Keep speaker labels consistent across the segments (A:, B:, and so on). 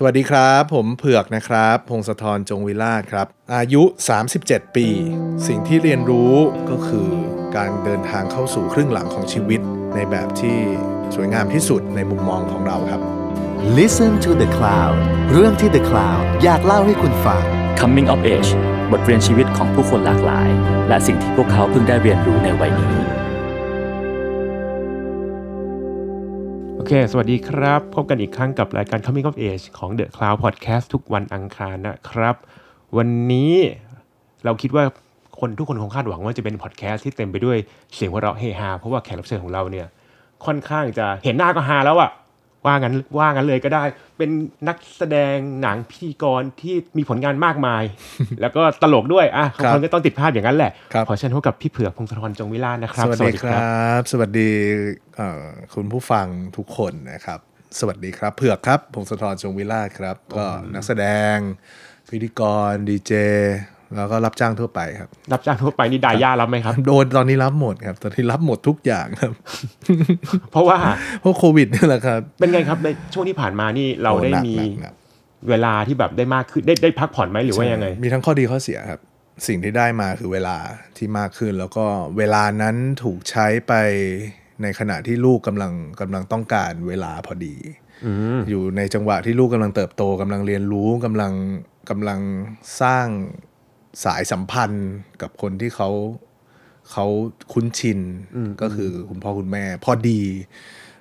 A: สวัสดีครับ ผมเผือกนะครับพงศธรจงวิลาศครับ อายุ 37 ปี สิ่งที่เรียนรู้ก็คือการเดินทางเข้าสู่ครึ่งหลังของชีวิตในแบบที่สวยงามที่สุดในมุมมองของเราครับ Listen to
B: the cloud เรื่องที่ the cloud อยากเล่าให้คุณฟัง Coming of age บทเรียนชีวิตของผู้คนหลากหลาย และสิ่งที่พวกเขาเพิ่งได้เรียนรู้ในวัยนี้เค สวัสดีครับ พบกันอีกครั้งกับรายการ Coming of Age ของ The Cloud Podcast ทุกวันอังคารนะครับ วันนี้เราคิดว่าคนทุกคนคงคาดหวังว่าจะเป็นพอดแคสต์ที่เต็มไปด้วยเสียงหัวเราะเฮฮาเพราะว่าแขกรับเชิญของเราเนี่ยค่อนข้างจะเห็นหน้าก็ฮาแล้วอะว่างั้นว่างั้นเลยก็ได้ เป็นนักแสดงหนังพิธีกรที่มีผลงานมากมาย แล้วก็ตลกด้วยอ่ะคนก็ต้องติดภาพอย่างนั้นแหละขอเชิญพบกับพี่เผือกพงศธรจงวิลาศนะครับสวัสดีครับ สว
A: ัสดีคุณผู้ฟังทุกคนนะครับ สวัสดีครับ เผือกครับพงศธรจงวิลาศครับก็นักแสดงพิธีกรดีเจแล้วก็รั
B: บจ้างทั่วไปครับ รับจ้างทั่วไป นี่ดาย่ารับไหมครับ โดนตอนนี้รับหมดครับตอนนี้รับหมดทุกอย่างครับ เพราะว่าเพราะโควิดนี่แหละครับเป็นไงครับในช่วงที่ผ่านมานี่เราได้มีเวลาที่แบบได้มากขึ้นได้ได้พักผ่อนไหมหรือว่ายังไง มีทั้งข้อดีข้อเสียครับ
A: สิ่งที่ได้มาคือเวลาที่มากขึ้น แล้วก็เวลานั้นถูกใช้ไป ในขณะที่ลูกกำลังกำลังต้องการเวลาพอดี อยู่ในจังหวะที่ลูกกำลังเติบโต กำลังเรียนรู้กำลังกำลังสร้างสายสัมพันธ์กับคนที่เขาเขาคุ้นชินก็คือ คุณพ่อคุณแม่ พอดี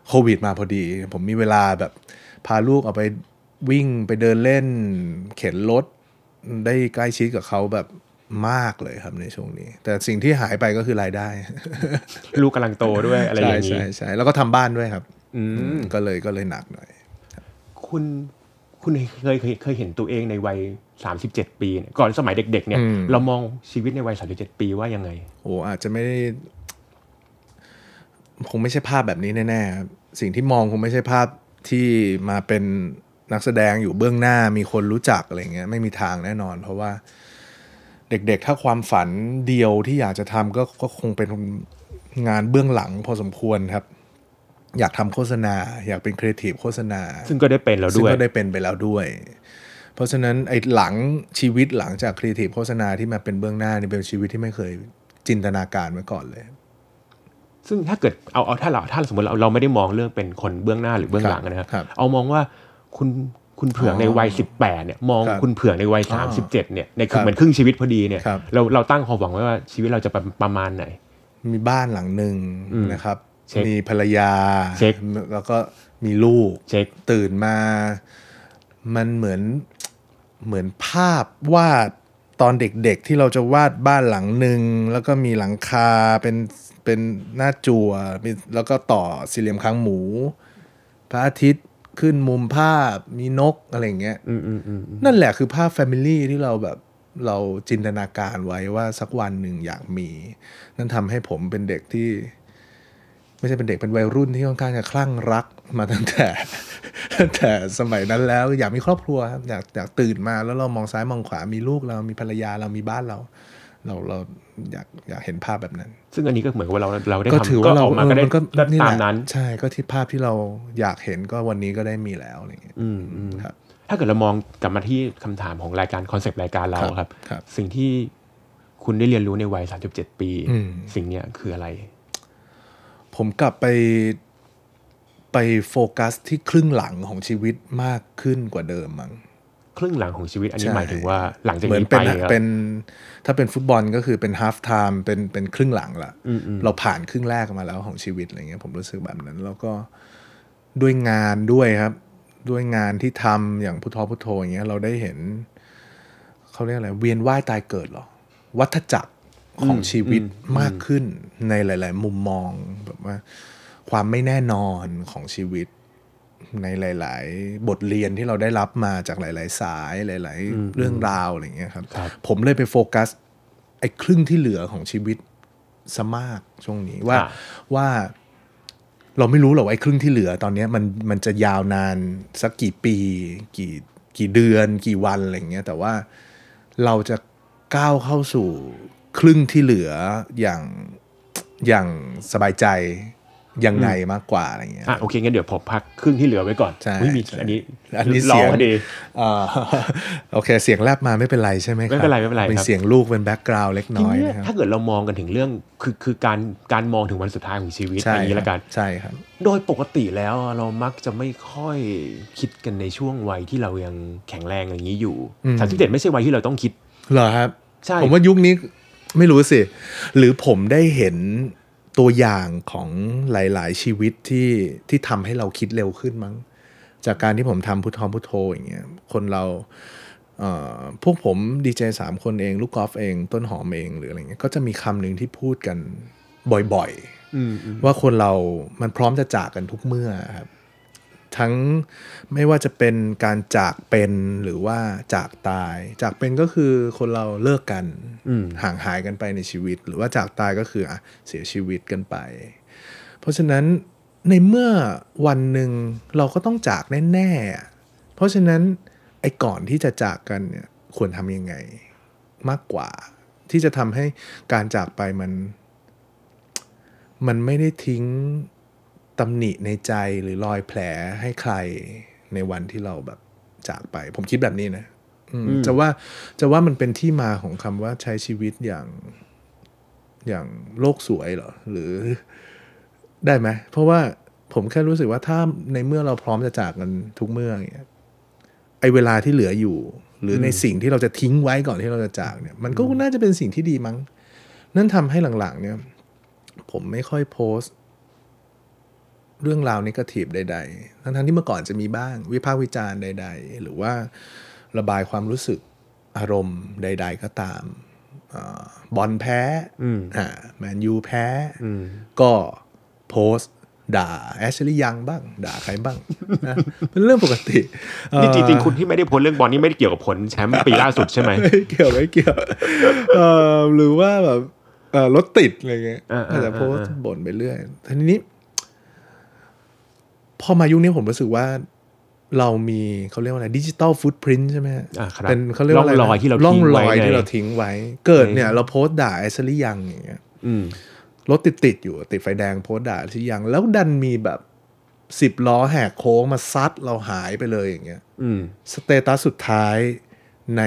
A: โควิดมาพอดี ผมมีเวลาแบบพาลูกออกไปวิ่งไปเดินเล่น เข็นรถได้ใกล้ชิดกับเขาแบบมากเลยครับในช่วงนี้ แต่สิ่งที่หายไปก็คือรายได้
B: ลูกกำลังโตด้วยอะไรอย่างนี้ใช่ใช่
A: แล้วก็ทำบ้านด้วยครับก็เลยก็เลยหนักหน่อย
B: คุณคุณเคยเคยเคยเห็นตัวเองในวัยสสามิบเจ็ดปีก่อนสมัยเด็ก ๆ เนี่ยเรามองชีวิตในวัยสสามิบเจ็ดปีว่ายังไง โอ้อาจจะไม่ได้
A: คงไม่ใช่ภาพแบบนี้แน่ๆสิ่งที่มองคงไม่ใช่ภาพที่มาเป็นนักแสดงอยู่เบื้องหน้ามีคนรู้จักอะไรเงี้ยไม่มีทางแน่นอน เพราะว่าเด็ก ๆถ้าความฝันเดียวที่อยากจะทำก็ก็คงเป็นงานเบื้องหลังพอสมควรครับอยากทำโฆษณาอยากเป็นครีเอทีฟโฆษณา
B: ซึ่งก็ได้เป็นแล้วด้วยซึ่งก็ได้
A: เป็นไปแล้วด้วย เพราะฉะนั้นไอ้หลังชีวิตหลังจากครีเอทีฟโฆษณาที่มาเป็นเบื้องหน้านี่เป็นชีวิตที่ไม่เคยจินตนาการมาก่อนเลย
B: ซึ่งถ้าเกิดเอาเอาถ้าเราถ้าสมมติเราเราไม่ได้มองเรื่อง เป็นคนเบื้องหน้าหรือเบื้องหลังนะครับ เอามองว่าคุณคุณเผื่อในวัยสิบแปดเนี่ย มองคุณเผื่อในวัยสสามิบเนี่ยในคือเหมือนครึ่งชีวิตพอดีเนี่ยเราเราตั้งความหวังไว้ว่าชีวิตเราจะประมาณไหน มีบ้านหลังหนึ่งนะครับมี
A: ภรรยาเช็คแล้วก็มีลูกเช็คตื่นมา มันเหมือนเหมือนภาพวาดตอนเด็กๆ ที่เราจะวาดบ้านหลังหนึ่งแล้วก็มีหลังคาเป็นเป็นหน้าจัว่วแล้วก็ต่อสี่เหลี่ยมค้างหมู พระอาทิตย์ขึ้นมุมภาพ มีนกอะไรเงี้ยนั่นแหละคือภาพแฟมิลี่ที่เราแบบเราจินตนาการไว้ว่าสักวันหนึ่งอยากมี นั่นทำให้ผมเป็นเด็กที่ไม่ใช่เป็นเด็กเป็นวัยรุ่นที่ค่อนข้างจะคลั่งรักมาตั้งแต่ตั้งแต่สมัยนั้นแล้วอยากมีครอบครัวครับอยากอยากตื่นมา แล้วเรามองซ้ายมองขวามีลูก เรามีภรรยาเรามีบ้านเรา เราเราอยากอยากเห็นภาพแบบนั้น
B: ซึ่งอันนี้ก็เหมือนว่าเราเราได้ทำก็ออวมาก็ได้ตามนั้
A: น ใช่ก็ที่ภาพที่เราอยากเห็นก็วันนี้ก็ได้มีแล้วอะไรอย่างเ
B: งี้ยครับถ้าเกิดเรามองกลับมาที่คำถามของรายการคอนเซปต์รายการเราครับ สิ่งที่คุณได้เรียนรู้ในวัย37 ปีสิ่งเนี้ยคืออะไรผ
A: มกลับไปไปโฟกัสที่ครึ่งหลังของชีวิตมากขึ้นกว่าเดิมมั้งครึ่งหลังของชีวิตอันนี้หมายถึงว่า หลังจากนี้ไปเป็น ถ้าเป็นฟุตบอลก็คือเป็นฮาฟไทม์เป็นเป็นครึ่งหลังละเราผ่านครึ่งแรกมาแล้วของชีวิตอะไรเงี้ย ผมรู้สึกแบบนั้น แล้วก็ด้วยงานด้วยครับ ด้วยงานที่ทำอย่างพุทโธพุทโธอย่างเงี้ยเราได้เห็น เขาเรียกอะไรเวียนว่ายตายเกิดหรอวัฏจักร
B: ของชีวิตมากข
A: ึ้นในหลาย ๆ มุมมองแบบว่า ความไม่แน่นอนของชีวิตในหลาย ๆ บทเรียนที่เราได้รับมาจากหลาย ๆ สายหลาย ๆ เรื่องราวอะไรเงี้ยครับผมเลยไปโฟกัส ไอ้ครึ่งที่เหลือของชีวิตสมากช่วงนี้ว่าว่าเราไม่รู้หรอกไอ้ครึ่งที่เหลือตอนนี้มันมันจะยาวนานสักกี่ปี กี่กี่เดือน กี่วันอะไรเงี้ยแต่ว่าเราจะก้าวเข้าสู่ครึ่งที่เหลืออย่างอย่างสบายใจ
B: ยังไงมากกว่าอะไรเงี้ยอ่ะโอเคงั้นเดี๋ยวผมพักครึ่งที่เหลือไว้ก่อนใช่มีอันนี้ อันนี้เสียงดี
A: โอเค เสียงแลบมาไม่เป็นไรใช่ไหมไม่เป็นไรไม่เป็นไรเป็นเสียงลูกเป็นแบ
B: ็กกราวน์เล็กน้อย ถ้าเกิดเรามองกันถึงเรื่องคือคือการการมองถึงวันสุดท้ายของชีวิตอันนี้ละกันใช่ครับ โดยปกติแล้วเรามักจะไม่ค่อยคิดกันในช่วงวัยที่เรายังแข็งแรงอย่างนี้อยู่สามสิบเจ็ดไม่ใช่วัยที่เราต้องคิด
A: เหรอครับใช่ผมว่ายุคนี้ไม่รู้สิ หรือผมได้เห็นตัวอย่างของหลายๆ ชีวิตที่ที่ทำให้เราคิดเร็วขึ้นมั้ง จากการที่ผมทำพุทธอพุทโธอย่างเงี้ยคนเราเพวกผมดีเจสามคนเองลูกกอล์ฟเองต้นหอมเอง หรืออะไรเงี้ยก็จะมีคำหนึ่งที่พูดกันบ่อยๆว่าคนเรามันพร้อมจะจากกันทุกเมื่อครับทั้งไม่ว่าจะเป็นการจากเป็นหรือว่าจากตาย จากเป็นก็คือคนเราเลิกกัน ห่างหายกันไปในชีวิต หรือว่าจากตายก็คืออเสียชีวิตกันไป เพราะฉะนั้นในเมื่อวันหนึ่งเราก็ต้องจากแน่ๆ เพราะฉะนั้นไอ้ก่อนที่จะจากกันเนี่ยควรทำยังไงมากกว่า ที่จะทำให้การจากไปมัน มันไม่ได้ทิ้งตำหนิในใจหรือรอยแผลให้ใครในวันที่เราแบบจากไป ผมคิดแบบนี้นะจะว่าจะว่ามันเป็นที่มาของคำว่าใช้ชีวิตอย่าง อย่างโลกสวยเหรอ หรือได้ไหม เพราะว่าผมแค่รู้สึกว่าถ้าในเมื่อเราพร้อมจะจากกันทุกเมื่ออย่างเนี่ยไอเวลาที่เหลืออยู่ หรือในสิ่งที่เราจะทิ้งไว้ก่อนที่เราจะจากเนี่ย มันก็น่าจะเป็นสิ่งที่ดีมั้ง นั่นทำให้หลังๆ เนี่ย ผมไม่ค่อยโพสต์เรื่องราวนิเกทีฟใด ๆ ทั้งๆที่เมื่อก่อนจะมีบ้างวิพากษ์วิจารณ์ใดๆ หรือว่าระบายความรู้สึกอารมณ์ใดๆ ก็ตามบอลแพ้แมนยู แพ้ก็โพ
B: สด่า
A: แอชลียังบ้าง ด่าใครบ้างนะเป็นเรื่องปกต
B: ินี่จริงๆ คุณที่ไม่ได้พ้นเรื่องบอลนี่ไม่ได้เกี่ยวกับผล แชมป์ปีล่าสุดใช่ไหมไม่
A: เกี่ยวไม่เกี่ยวหรือว่าแบบรถติดอะไรเงี้ยแต่โพสบ่นไปเรื่อยทีนี้พอมายุคนี้ผมรู้สึกว่า เรามีเขาเรียกว่าอะไรดิจิตอลฟุตพิ้นใช่ไหมเป็นเขาเรียกว่าอะไรล่องอยที่เราร่องลอยที่เราทิ้งไว้ เกิดเนี่ย เราโพสต์ด่าไอซ์ลี่ยังอย่างเงี้ยรถติดติดอยู่ติดไฟแดงโพสต์ด่าลี่ยังแล้วดันมีแบบสิบล้อแหกโค้งมาซัดเราหายไปเลยอย่างเงี้ยสเตตัสสุดท้ายใน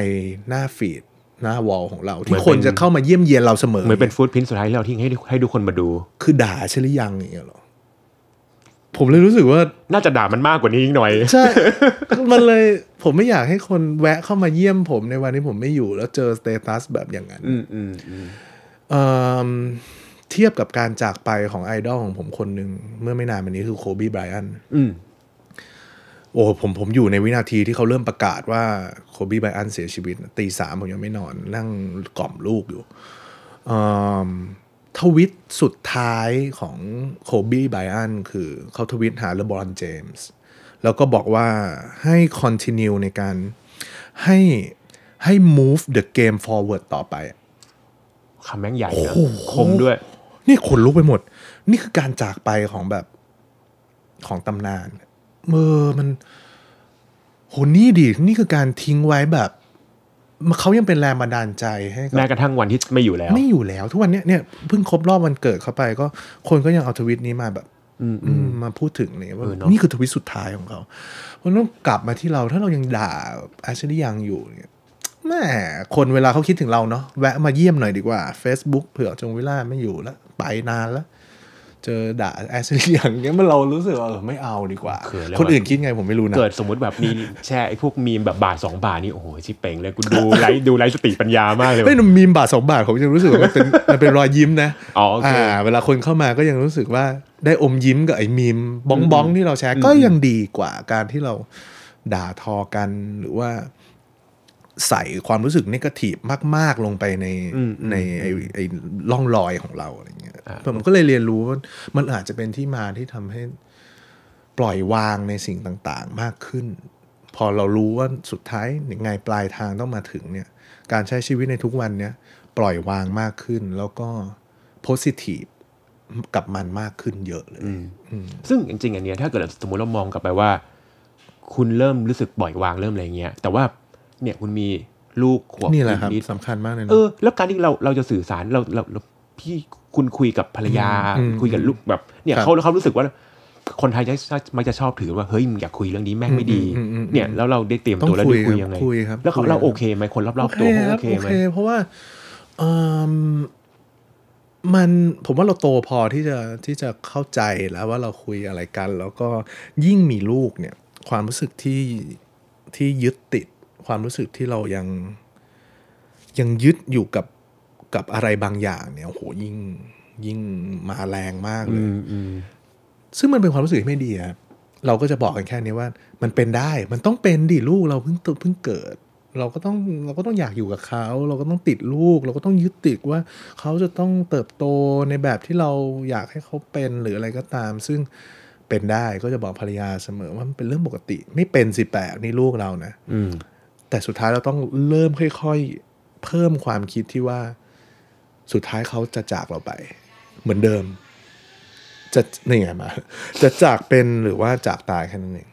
A: หน้าฟีด หน้าวอลของเรา ที่คนจะเข้
B: ามาเยี่ยมเยียนเราเสมอเหมือนเป็นฟุตพิ้นสุดท้ายเราทิ้งให้ให้ดูคนมาดู คือด่าไอซ์ลืยังอย่างเงี้ยหรอผมเลยรู้สึกว่าน่าจะด่ามันมากกว่านี้ยิ่งหน่อยใช่ มันเล
A: ย ผมไม่อยากให้คนแวะเข้ามาเยี่ยมผมในวันที่ผมไม่อยู่ แล้วเจอสเตตัสแบบอย่างนั้นเทียบกับการจากไปของไอดอลของผมคนหนึ่งเมื่อไม่นานมานี้คือโคบีไบรอันโอ้ผมผมอยู่ในวินาทีที่เขาเริ่มประกาศว่าโคบีไบรอันเสียชีวิต ตีสามผมยังไม่นอน นั่งกล่อมลูกอยู่ทวิตสุดท้ายของโคบี้ไบอันคือเขาทวิตหาเลบรอนเจมส์แล้วก็บอกว่าให้คอนติเนียในการให้ให้ move the game forward ต่อไปคำแม่งใหญ่นคมด้วย นี่ขนลุกไปหมด นี่คือการจากไปของแบบของตำนานเมอมันโหนี่ดินี่คือการทิ้งไว้แบบเขายังเป็นแรงบันดาลใจให้แม้กระทั่งวันที่ไม่อยู่แล้ว ไม่อยู่แล้ว ทุกวันเนี้ยเนี่ยเพิ่งครบรอบวันเกิดเขาไปก็คนก็ยังเอาทวิตนี้มาแบบมาพูดถึงเ่ยว่า นี่คือทวิตสุดท้ายของเขาเพราะต้องกลับมาที่เราถ้าเรายังด่าอาชลียังอยู่เนี่ยแม่ คนเวลาเขาคิดถึงเราเนาะแวะมาเยี่ยมหน่อยดีกว่า Facebook เผื่อจงวิลาไม่อยู่แล้วไปนานแล้วเจอด่าแอสซิีอย่างเงี้ยมันเรารู้สึกว่าเไม่เอาดีกว่า คนอื่นค
B: ิดไงผมไม่รู้นะเกิดสมมติแบบมีแช่ไอ้พวกมีมแบบบาทสองบาทนี่โอ้โหชิเป่งเลยกูดูไลดูไลสติปัญญามากเลยไม่
A: มีมบาทสองบาทผมยังรู้สึกว่ามันเ
B: ป็นมันเป็นรอยยิ้มนะอ๋ออเวลาคนเข้ามาก็ยังรู้สึกว่าไ
A: ด้อมยิ้มกับไอ้มีมบ้องบ้องที่เราแชร์ก็ยังดีกว่า การที่เราด่าทอกันหรือว่าใส่ความรู้สึกนิ่กทีฟมาก ๆลงไปในในไอ้ไอล่องรอยของเราอะไรเงี้ยผมก็เลยเรียนรู้ว่ามันอาจจะเป็นที่มาที่ทำให้ปล่อยวางในสิ่งต่างๆ มากขึ้น พอเรารู้ว่าสุดท้ายยังไงปลายทางต้องมาถึงเนี่ย การใช้ชีวิตในทุกวันเนี่ย ปล่อยวางมากขึ้นแล้วก็โพสิทีฟกับมันมากขึ้นเยอะเลย
B: ซึ่งจริงๆ อันเนี้ยถ้าเกิดสมมติเรามองกลับไปว่า คุณเริ่มรู้สึกปล่อยวางเริ่มอะไรเงี้ยแต่ว่าเนี่ยคุณมีลูกขวบนี่แหละครับสำคัญมากเลยนะเออแล้ว การที่เราเราจะสื่อสารเราเราพี่คุณคุยกับภรรยา คุยกับลูกแบบ เนี่ยเขาเขารู้สึกว่า คนไทยจะมักจะชอบถือว่าเฮ้ยอยากคุยเรื่องนี้แม่งไม่ดีเนี่ยแล้วเราได้เตรียมตัวแล้วดคุยยังไงแล้วเราโอเคไหมคนรอบๆตัวโอเคไหม
A: เพราะว่ามันผมว่าเราโตพอที่จะที่จะเข้าใจแล้วว่าเราคุยอะไรกัน แล้วก็ยิ่งมีลูกเนี่ย ความรู้สึกที่ที่ยึดติดความรู้สึกที่เรายังยังยึดอยู่กับกับอะไรบางอย่าง เนี่ยโหยิ่งยิ่งมาแรงมากเลยซึ่งมันเป็นความรู้สึกที่ไม่ดีครับเราก็จะบอกกันแค่นี้ว่ามันเป็นได้ มันต้องเป็นดิลูกเราเพิ่งเพิ่งเกิด เราก็ต้องเราก็ต้องอยากอยู่กับเขา เราก็ต้องติดลูก เราก็ต้องยึดติดว่า เขาจะต้องเติบโตในแบบที่เราอยากให้เขาเป็นหรืออะไรก็ตาม ซึ่งเป็นได้ก็จะบอกภรรยาเสมอว่ามันเป็นเรื่องปกติไม่เป็นสิแปดนี่ลูกเรานะอืแต่สุดท้ายเราต้องเริ่มค่อย ๆ เพิ่มความคิดที่ว่า สุดท้ายเขาจะจากเราไป เหมือนเดิม จะนี่ไงมา จะจากเป็นหรือว่าจากตายแค่นั้นเอง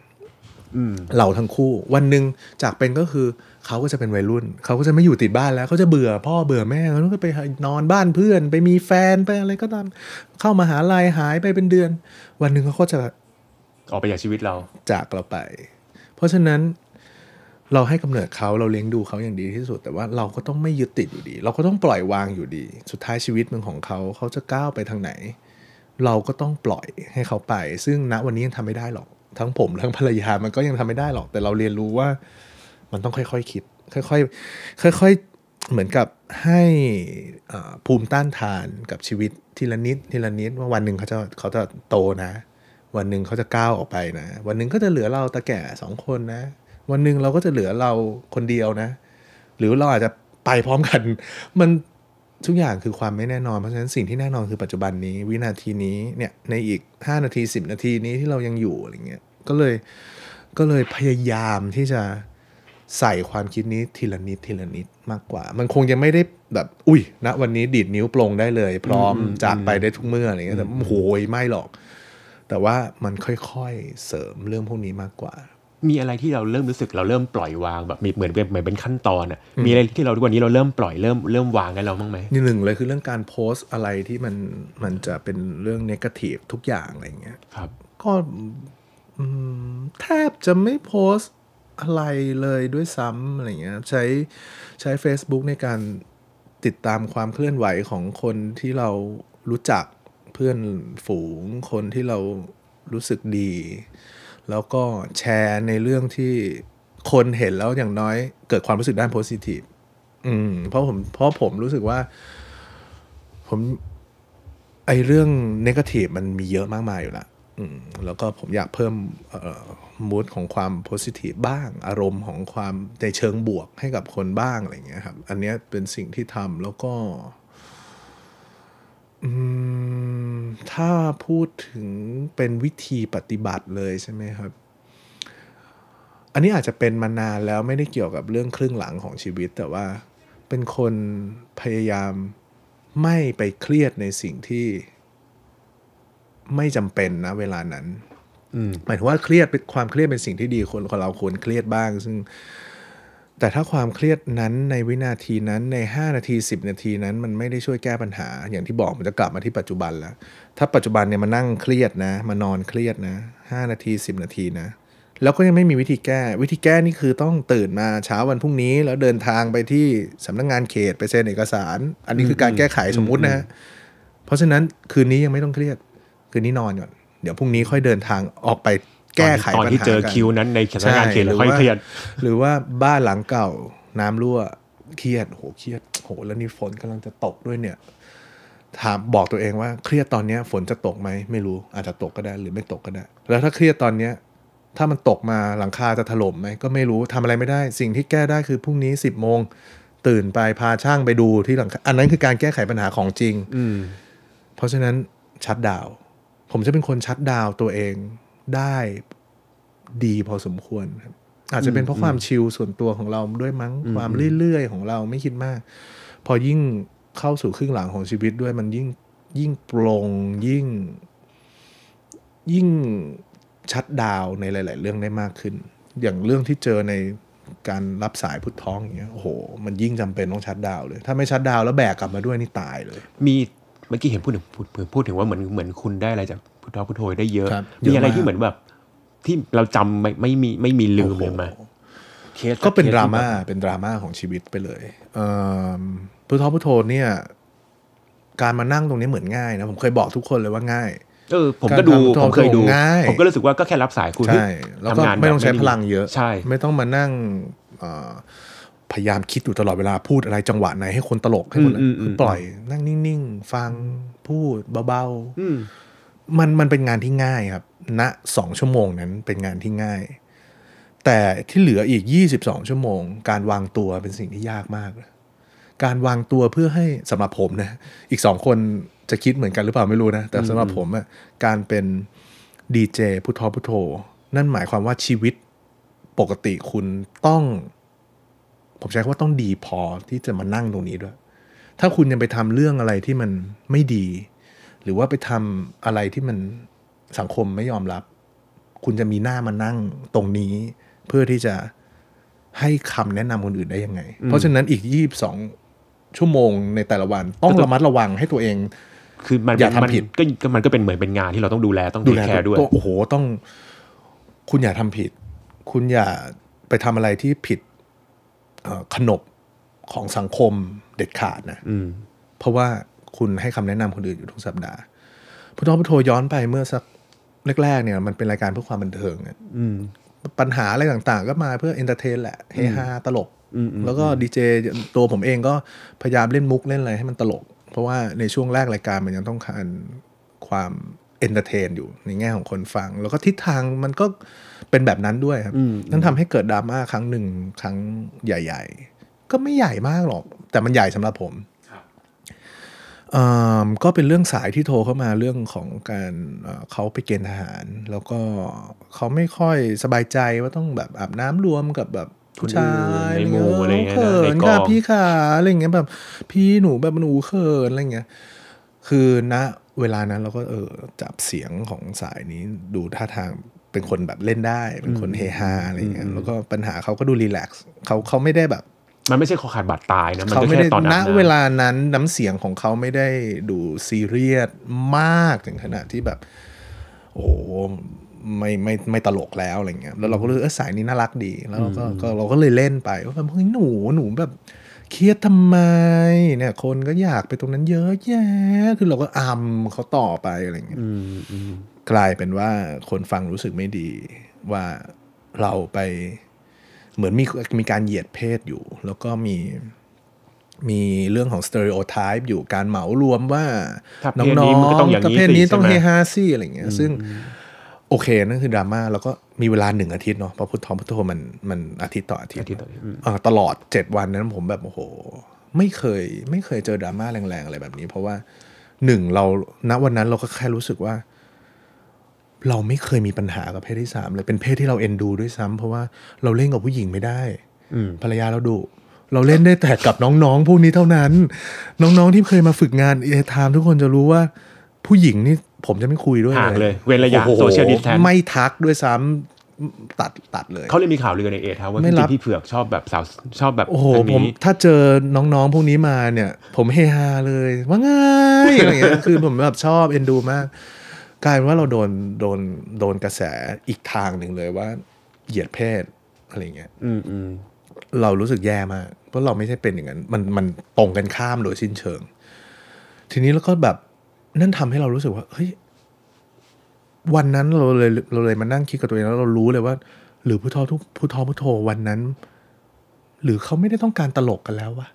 A: เราทั้งคู่ วันหนึ่งจากเป็นก็คือเขาก็จะเป็นวัยรุ่น เขาก็จะไม่อยู่ติดบ้านแล้วเขาจะเบื่อพ่อเบื่อแม่เขาก็ไปนอนบ้านเพื่อน ไปมีแฟนไปอะไรก็ตามเข้ามาหาลัยหายไปเป็นเดือน วันหนึ่งเขาก็จะ
B: ออกไปจากชีวิตเราจากเราไป
A: เพราะฉะนั้นเราให้กำเนิดเขาเราเลี้ยงดูเขาอย่างดีที่สุดแต่ว่าเราก็ต้องไม่ยึดติดอยู่ดี เราก็ต้องปล่อยวางอยู่ดี สุดท้ายชีวิตมันของเขาเขาจะก้าวไปทางไหน เราก็ต้องปล่อยให้เขาไป ซึ่งณวันนี้ยังทำไม่ได้หรอก ทั้งผมทั้งภรรยามันก็ยังทำไม่ได้หรอก แต่เราเรียนรู้ว่า มันต้องค่อยๆคคิดค่อยๆค่อยๆ เหมือนกับให้ภูมิต้านทานกับชีวิตทีละนิดทีละนิดว่าวันหนึ่งเขาจะเขาจะโตนะ วันหนึ่งเขาจะก้าวออกไปนะ วันหนึ่งก็จะเหลือเราตาแก่สองคนนะวันหนึ่งเราก็จะเหลือเราคนเดียวนะ หรือเราอาจจะไปพร้อมกัน มันทุกอย่างคือความไม่แน่นอนเพราะฉะนั้นสิ่งที่แน่นอนคือปัจจุบันนี้ วินาทีนี้เนี่ยในอีก 5 นาที10นาทีนี้ที่เรายังอยู่อะไรเงี้ยก็เลยก็เลยพยายามที่จะใส่ความคิดนี้ทีละนิดทีละนิดมากกว่า มันคงยังไม่ได้แบบ อุ้ยนะ วันนี้ดีดนิ้วปลงได้เลย พร้อมจากไปได้ทุกเมื่ออะไรเงี้ยแต่โหยไม่หรอก แต่ว่ามันค่อยๆเสริมเรื่องพวกนี้มากกว่า
B: มีอะไรที่เราเริ่มรู้สึกเราเริ่มปล่อยวางแบบมีเหมือนเหมือนเป็นขั้นตอนอ่ะมีอะไรที่เราทุกวันนี้เราเริ่มปล่อยเริ่มเริ่มวางกันเราบ้างไหมนี่หนึ่งเลย
A: คือเรื่องการโพสต์อะไรที่มันมันจะเป็นเรื่องเนกาทีฟทุกอย่างอะไรเงี้ย ครับ ก็แทบจะไม่โพสต์อะไรเลยด้วยซ้ำอะไรเงี้ย ใช้ใช้ Facebook ในการติดตามความเคลื่อนไหวของคนที่เรารู้จักเพื่อนฝูงคนที่เรารู้สึกดีแล้วก็แชร์ในเรื่องที่คนเห็นแล้วอย่างน้อยเกิดความรู้สึกด้านโพสิทีฟอืมเพราะผมเพราะผมรู้สึกว่า ผม ไอเรื่องนกาทีฟมันมีเยอะมากมายอยู่ละอืมแล้วก็ผมอยากเพิ่มมูดของความโพสิทีฟบ้าง อารมณ์ของความในเชิงบวกให้กับคนบ้างอะไรเงี้ยครับ อันนี้เป็นสิ่งที่ทำแล้วก็ถ้าพูดถึงเป็นวิธีปฏิบัติเลยใช่ไหมครับ อันนี้อาจจะเป็นมานานแล้วไม่ได้เกี่ยวกับเรื่องครึ่งหลังของชีวิต แต่ว่าเป็นคนพยายามไม่ไปเครียดในสิ่งที่ ไม่จำเป็นนะ เวลานั้นหมายถึงว่าเครียดความเครียดเป็นสิ่งที่ดีคนเราควรเครียดบ้างซึ่งแต่ถ้าความเครียดนั้นในวินาทีนั้นใน 5 นาที 10 นาทีนั้น มันไม่ได้ช่วยแก้ปัญหา อย่างที่บอกมันจะกลับมาที่ปัจจุบันแล้ว ถ้าปัจจุบันเนี่ยมานั่งเครียดนะมานอนเครียดนะ5นาที 10 นาทีนะแล้วก็ยังไม่มีวิธีแก้ วิธีแก้นี่คือต้องตื่นมาเช้าวันพรุ่งนี้แล้วเดินทางไปที่สำนักงงานเขตไปเซ็นเอกสาร
B: อันนี้คือการแก้ไขสมมุตินะฮะ
A: เพราะฉะนั้นคืนนี้ยังไม่ต้องเครียด คืนนี้นอนก่อน เดี๋ยวพรุ่งนี้ค่อยเดินทางออกไปแก้ไขตอนที่เจอคิวนั้นในสถานการณ์เดหรือาเครียด หรือว่าบ้านหลังเก่าน้ำรั่วเครียดโหเครียดโหแล้วนี่ฝนกำลังจะตกด้วยเนี่ย ถามบอกตัวเองว่าเครียดตอนนี้ฝนจะตกไหม ไม่รู้ อาจจะตกก็ได้หรือไม่ตกก็ได้ แล้วถ้าเครียดตอนเนี้ยถ้ามันตกมาหลังคาจะถล่มไหม ก็ไม่รู้ทำอะไรไม่ได้ สิ่งที่แก้ได้คือพรุ่งนี้สิบโมงตื่นไปพาช่างไปดูที่หลังอันนั้นคือการแก้ไขปัญหาของจริงอืเพราะฉะนั้นชัดดาวผมจะเป็นคนชัดดาวตัวเองได้ดีพอสมควรครับอาจจะเป็นเพราะความชิลส่วนตัวของเราด้วยมั้งความเรื่อยๆ ของเราไม่คิดมาก พอยิ่งเข้าสู่ครึ่งหลังของชีวิตด้วยมันยิ่งยิ่งปรงยิ่งยิ่งชัดดาวในหลายๆเรื่องได้มากขึ้น อย่างเรื่องที่เจอในการรับสายพุทท้องอย่างเงี้ยโอ้โหมันยิ่งจำเป็นต้องชัดดาวเลย ถ้าไม่ชัดดาวแล้วแบกกลับ
B: มาด้วยนี่ตายเลยมีเมื่อกี้เห็นพูดถึงพูดถึงว่าเหมือนเหมือนคุณได้อะไรจากพุทธพุทโธได้เยอะ มีอะไรที่เหมือนแบบ ที่เราจำไม่ไม่มีไม่มีลืมเลยมาเคสก็เป็นดราม่า
A: เป็นดราม่าของชีวิตไปเลยเอพุทธพุทโธเนี่ย การมานั่งตรงนี้เหมือนง่าย นะผมเคยบอกทุกคนเลยว่าง่าย
B: เออผมก็ดูผมเคยดูผมก็รู้สึกว่าก็แค่รับสายคุณใช่แล้วก็ไม่ต้องใช้พลังเยอะ ใช่ไม่ต้องมานั
A: ่งพยายามคิดอยู่ตลอดเวลาพูดอะไรจังหวะไหนให้คนตลกให้คนปล่อย นั่งนิ่งๆฟังพูดเบาๆมันมันเป็นงานที่ง่ายครับณสองชั่วโมงนั้นเป็นงานที่ง่าย แต่ที่เหลืออีก22ชั่วโมง การวางตัวเป็นสิ่งที่ยากมากการวางตัวเพื่อให้สำหรับผมนะอีกสองคนจะคิดเหมือนกันหรือเปล่าไม่รู้นะ แต่สำหรับผมอะการเป็นดีเจพุทโธพุทโธนั่นหมายความว่าชีวิตปกติคุณต้องผมใช้คำว่าต้องดีพอที่จะมานั่งตรงนี้ด้วย ถ้าคุณยังไปทำเรื่องอะไรที่มันไม่ดี หรือว่าไปทำอะไรที่มันสังคมไม่ยอมรับ คุณจะมีหน้ามานั่งตรงนี้ เพื่อที่จะให้คำแนะนำคนอื่นได้ยังไง เพราะฉะนั้นอีกยี่สิบสองชั่วโมงในแต่ละวันต้องระมัดระว
B: ังให้ตัวเองคือมันอย่าทำผิดก็มันก็เป็นเหมือนเป็นงานที่เราต้องดูแลต้องดูแลด้วยโอ้โหต้องคุณอย่าทำผิด คุณอย่าไปทำอะ
A: ไรที่ผิดขนบของสังคมเด็ดขาดนะเพราะว่าคุณให้คำแนะนำคนอื่นอยู่ทุกสัปดาห์พุทธพุทโธย้อนไปเมื่อสักแรก ๆ เนี่ยมันเป็นรายการเพื่อความบันเทิงปัญหาอะไรต่าง ๆ ก็มาเพื่อเอนเตอร์เทนแหละเฮฮาตลกแล้วก็ดีเจตัวผมเองก็พยายามเล่นมุกเล่นอะไรให้มันตลก เพราะว่าในช่วงแรกรายการมันยังต้องการความเอนเตอร์เทนอยู่ในแง่ของคนฟัง แล้วก็ทิศทางมันก็เป็นแบบนั้นด้วยครับนั่นทำให้เกิดดราม่าครั้งหนึ่งครั้งใหญ่ๆ ก็ไม่ใหญ่มากหรอก แต่มันใหญ่สำหรับผม ก็เป็นเรื่องสายที่โทรเข้ามาเรื่องของการเขาไปเกณฑ์ทหาร แล้วก็เขาไม่ค่อยสบายใจว่าต้องแบบอาบน้ำรวมกับแบบผู้ชายในหมู่อะไรเงี้ยเขินค่ะพี่ขาอะไรเงี้ยแบบพี่หนูแบบหนูเขินอะไรเงี้ยคือณเวลานั้นเราก็เออจับเสียงของสายนี้ดูท่าทางเป็นคนแบบเล่นได้ เป็นคนเฮฮาอะไรเงี้ยแล้วก็ปัญหาเขาก็ดูรีแลกซ์เขาเขาไม่ได้แบบ มันไม่ใช่คอขาดบาดตายนะมันแค่ตอนนั้นณเวลานั้นน้ำเสียงของเขาไม่ได้ดูซีเรียสมากถึงขนาดที่แบบ โอ้ไม่ไม่ไม่ตลกแล้วอะไรเงี้ยแล้วเราก็รู้เออสายนี้น่ารักดี แล้วเราก็เราก็เลยเล่นไปว่าแบบเฮ้ยหนูหนูแบบเครียดทำไม เนี่ย คนก็อยากไปตรงนั้นเยอะแยะ คือเราก็อำเขาต่อไปอะไรอย่างเงี้ยกลายเป็นว่าคนฟังรู้สึกไม่ดีว่าเราไปเหมือนมีมีการเหยียดเพศอยู่ แล้วก็มีมีเรื่องของสเตอริโอไทป์อยู่การเหมารวมว่า น้องๆประเภทนี้ต้องเฮฮาซี่อะไรอย่างเงี้ยซึ่งโอเคนั่นคือดราม่าแล้วก็มีเวลาหนึ่งอาทิตย์เนาะพระพุทธทอมพุทธโทมันมันอาทิตย์ต่ออาทิตย์ต่ออาทิตย์ตลอดเจ็ดวันนั้นผมแบบโอ้โห ไม่เคย ไม่เคยเจอดราม่าแรงๆอะไรแบบนี้ เพราะว่าหนึ่งเราณวันนั้นเราก็แค่รู้สึกว่า เราไม่เคยมีปัญหากับเพศที่สามเลยเป็นเพศที่เราเอ็นดูด้วยซ้ำ เพราะว่าเราเล่นกับผู้หญิงไม่ได้ภรรยาเราดุเราเล่นได้แต่กับน้องๆพวกนี้เท่านั้น น้องๆที่เคยมาฝึกงานเอทามทุกคนจะรู้ว่าผู้หญิงนี่ผมจะไม่คุยด้วยห่าง
B: เลย เว้นระยะโซเชียลดิสแทนไม่ทักด้วยซ้ำตัดตัดเลยเขาเลยมีข่าวลือในเอทาว่าพี่พี่เผือก ชอบแบบสาวชอบแบบโอ้โหผม
A: ถ้าเจอน้อง ๆพวกนี้มาเนี่ย ผมเฮฮาเลย ว่าไงอะไรเงี้ยคือผมแบบชอบ เอ็นดูมาก กลายเป็นว่าเราโดนโดนโดนกระแสอีกทางหนึ่งเลยว่าเหยียดเพศ อะไรเงี้ยอืมอืมเรารู้สึกแย่มากเพราะเราไม่ใช่เป็นอย่างนั้นมันมันตรงกันข้ามโดยสิ้นเชิง ทีนี้แล้วก็แบบนั่นทำให้เรารู้สึกว่าเฮ้ย วันนั้นเราเลยเราเลยมานั่งคิดกับตัวเองแล้วเรารู้เลยว่า หรือพุทอธทุกพุทอผพุทโทวันนั้น หรือเขาไม่ได้ต้องการตลกกันแล้ววะ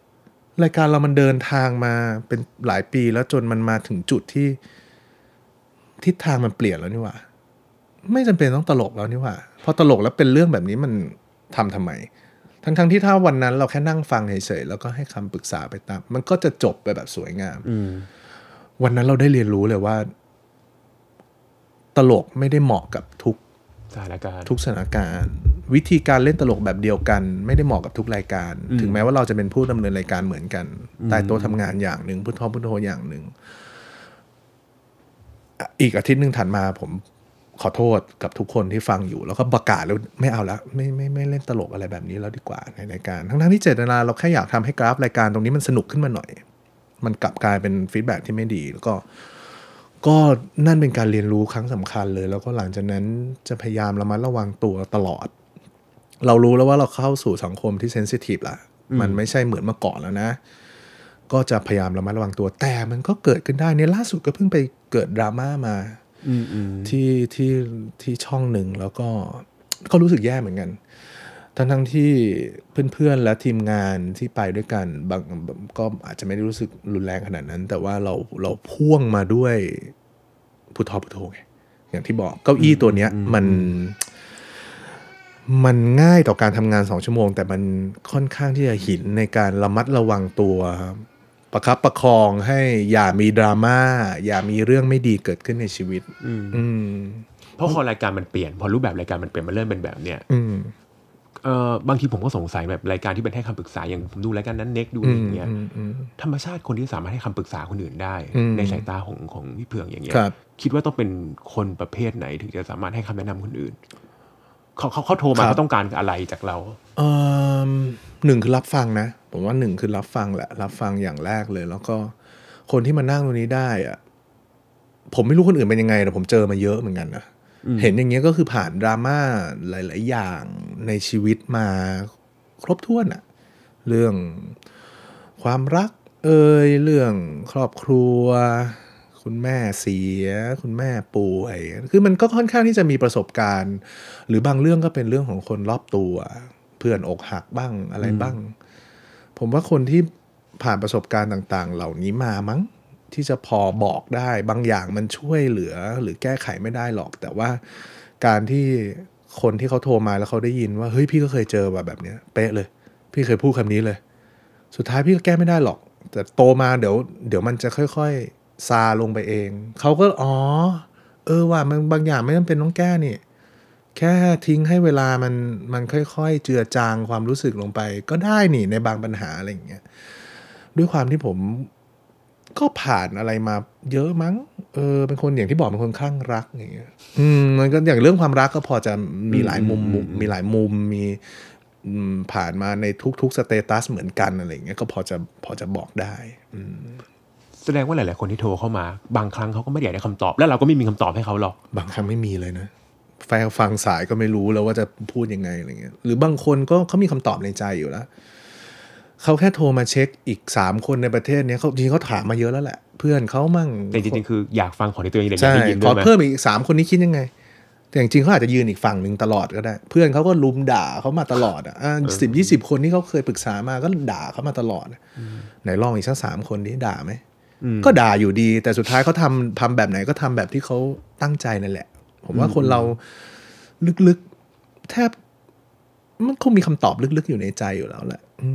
A: รายการเรามันเดินทางมาเป็นหลายปี แล้วจนมันมาถึงจุดที่ทิศทางมันเปลี่ยนแล้วนี่ว่า ไม่จำเป็นต้องตลกแล้วนี่ว่า พอตลกแล้วเป็นเรื่องแบบนี้มันทำทำไมทั้งๆทที่ถ้าวันนั้นเราแค่นั่งฟังเฉยๆแล้วก็ให้คำปรึกษาไปตาม มันก็จะจบไปแบบสวยงาม อืวันนั้นเราได้เรียนรู้เลยว่า ตลกไม่ได้เหมาะกับทุกสถานการณ์ทุกสถานการณ์วิธีการเล่นตลกแบบเดียวกัน ไม่ได้เหมาะกับทุกรายการ ถึงแม้ว่าเราจะเป็นผู้ดำเนินรายการเหมือนกัน แต่ตัวทำงานอย่างหนึ่งพุทธพุทโธอย่างหนึ่ง อีกอาทิตย์หนึ่งถัดมา ผมขอโทษกับทุกคนที่ฟังอยู่ แล้วก็ประกาศแล้ว ไม่เอาละไม่ไม่ไม่เล่นตลกอะไรแบบนี้แล้วดีกว่าในรายการทั้งทั้งที่เจตนาเราแค่อยากทำให้กราฟรายการตรงนี้มันสนุกขึ้นมาหน่อยมันกลับกลายเป็นฟีดแบ็ที่ไม่ดี แล้วก็ ก็นั่นเป็นการเรียนรู้ครั้งสำคัญเลย แล้วก็หลังจากนั้นจะพยายามระมัดระวังตัวตลอด เรารู้แล้วว่าเราเข้าสู่สังคมที่เซนซิทีฟละ มันไม่ใช่เหมือนเมื่อก่อนแล้วนะ ก็จะพยายามระมัดระวังตัว แต่มันก็เกิดขึ้นได้เนี่ยล่าสุดก็เพิ่งไปเกิดดราม่ามาที่ที่ที่ช่องหนึ่งแล้วก็ก็รู้สึกแย่เหมือนกันทั้งทั้งที่เพื่อนๆ และทีมงานที่ไปด้วยกัน บางก็อาจจะไม่ได้รู้สึกรุนแรงขนาดนั้น แต่ว่าเราเราพ่วงมาด้วยพุทอพุทโธไงอย่างที่บอกเก้าอี้ตัวเนี้ย มัน มันง่ายต่อการทำงานสองชั่วโมง แต่มันค่อนข้างที่จะหินในการระมัดระวังตัวประครับประคองให้อย่ามีดรามา่าอย่ามีเรื่องไม่ดีเกิดขึ้นในชีวิต
B: อืมเพราะพอรายการมันเปลี่ยนพอรูปแบบรายการมันเปลี่ยนมาเริ่มเป็นแบบเนี้ยเออบางที ผมก็สงสัยแบบรายการที่เป็นให้คำปรึกษาอย่างผมดูรายการนั้นเน็กดูอะไรอย่างเงี้ยธรรมชาติคนที่สามารถให้คำปรึกษาคนอื่นได้ ในสายตาของของพี่เพืองอย่างเงี้ยคิดว่าต้องเป็นคนประเภทไหน ถึงจะสามารถให้คำแนะนำคนอื่นเขาเขาเขาโทรมาเขาต้องการอะไรจากเรา
A: หนึ่งคือรับฟังนะผมว่าหนึ่งคือรับฟังแหละรับฟังอย่างแรกเลย แล้วก็คนที่มานั่งตรงนี้ได้อะผมไม่รู้คนอื่นเป็นยังไงแต่ผมเจอมาเยอะเหมือนกันนะเห็นอย่างเงี้ยก็คือผ่านดราม่าหลาย ๆ อย่างในชีวิตมาครบถ้วนอะเรื่องความรัก เอ่ยเรื่องครอบครัว คุณแม่เสีย คุณแม่ป่วยคือมันก็ค่อนข้างที่จะมีประสบการณ์ หรือบางเรื่องก็เป็นเรื่องของคนรอบตัว เพื่อนอกหักบ้างอะไรบ้าง ผมว่าคนที่ผ่านประสบการณ์ต่าง ๆ เหล่านี้มามั้งที่จะพอบอกได้บางอย่างมันช่วยเหลือ หรือแก้ไขไม่ได้หรอก แต่ว่าการที่คนที่เขาโทรมาแล้วเขาได้ยินว่าเฮ้ยพี่ก็เคยเจอแบบนี้เป๊ะเลย พี่เคยพูดคำนี้เลย สุดท้ายพี่ก็แก้ไม่ได้หรอก แต่โตมาเดี๋ยวเดี๋ยวมันจะค่อย ๆ ซาลงไปเองเขาก็อ๋อ เออว่ามันบางอย่างไม่จำเป็นต้องแก้นี่แค่ทิ้งให้เวลามันมันค่อย ๆ เจือจางความรู้สึกลงไป ก็ได้นี่ในบางปัญหาอะไรอย่างเงี้ยด้วยความที่ผมก็ผ่านอะไรมาเยอะมั้ง เออ เป็นคนอย่างที่บอกเป็นคนข้างรักอย่างเงี้ยอืมมันก็อย่างเรื่องความรักก็พอจะมีหลายมุม มีหลายมุม มีผ่านมาในทุก ๆ สเตตัสเหมือนกันอะไรเงี้ย ก็พอจะพอจะบอกได้ อืม
B: แสดงว่าหลาย ๆคนที่โทรเข้ามาบางครั้งเขาก็ไม่ไยากได้คำตอบ แล้วเราก็ไม่มีคำตอบให้เขาหรอก บางครั้ง
A: ไม่มีเลยนะแฟนฟังสายก็ไม่รู้แล้วว่าจะพูดยังไงอะไรเงี้ย หรือบางคนก็เขามีคำตอบในใจอยู่แล้วเขาแค่โทรมาเช็คอีก 3 คนในประเทศเนี้ยเขาจริงเขาถามมาเยอะแล้วแหละ เพื่อนเขามั่งแต่จ
B: ริงๆคืออยากฟังของในตัวเองลยใช่ย้ขอ เพิ่ม
A: อีก 3 คนนี้คิดยังไงแต่จริงเขาอาจจะยืนอีกฝั่งหนึ่งตลอดก็ได้ เพื่อนเขาก็ลุมด่าเขามาตลอดอ่ะสิบยี่สิบคนที่เขาเคยปรึกษามาก็ด่าเขามาตลอดอไหนลองอีกสักสามคนนี้ด่าไหมก็ด่าอยู่ดี แต่สุดท้ายเขาทำทำแบบไหนก็ทำแบบที่เขาตั้งใจนั่นแหละ ผมว่าคนเราลึกๆแทบ มันคงมีคำตอบลึกๆอยู่ในใจอยู่แล้วแหละอื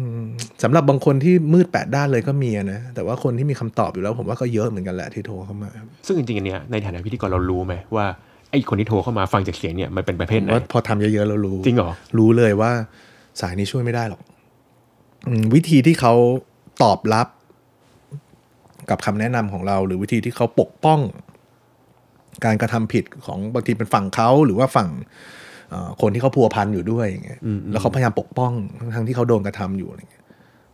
A: สำหรับบางคนที่มืดแปดด้านเลยก็มีนะแต่ว่าคนที่มีคำตอบอยู่แล้วผมว่าก็เยอะเหมือนกันแหละที่โทรเข้ามา
B: ซึ่งจริงๆเนี่ยในฐานะพิธีกรเรารู้ไหมว่าไอ้คนที่โทรเข้ามาฟังจากเสียงเนี่ยมันเป็นประเภทไหนพอทำเยอะๆเรารู้จริงเหรอรู้เลยว่า สาย
A: นี้ช่วยไม่ได้หรอกวิธีที่เขาตอบรับ กับคำแนะนำของเรา หรือวิธีที่เขาปกป้อง การกระทำผิดของบางทีเป็นฝั่งเขาหรือว่าฝั่งคนที่เขาพัวพันอยู่ด้วยอย่างเงี้ยแล้วเขาพยายามปกป้อง ทั้งที่เขาโดนกระทำอยู่อะไรเงี้ย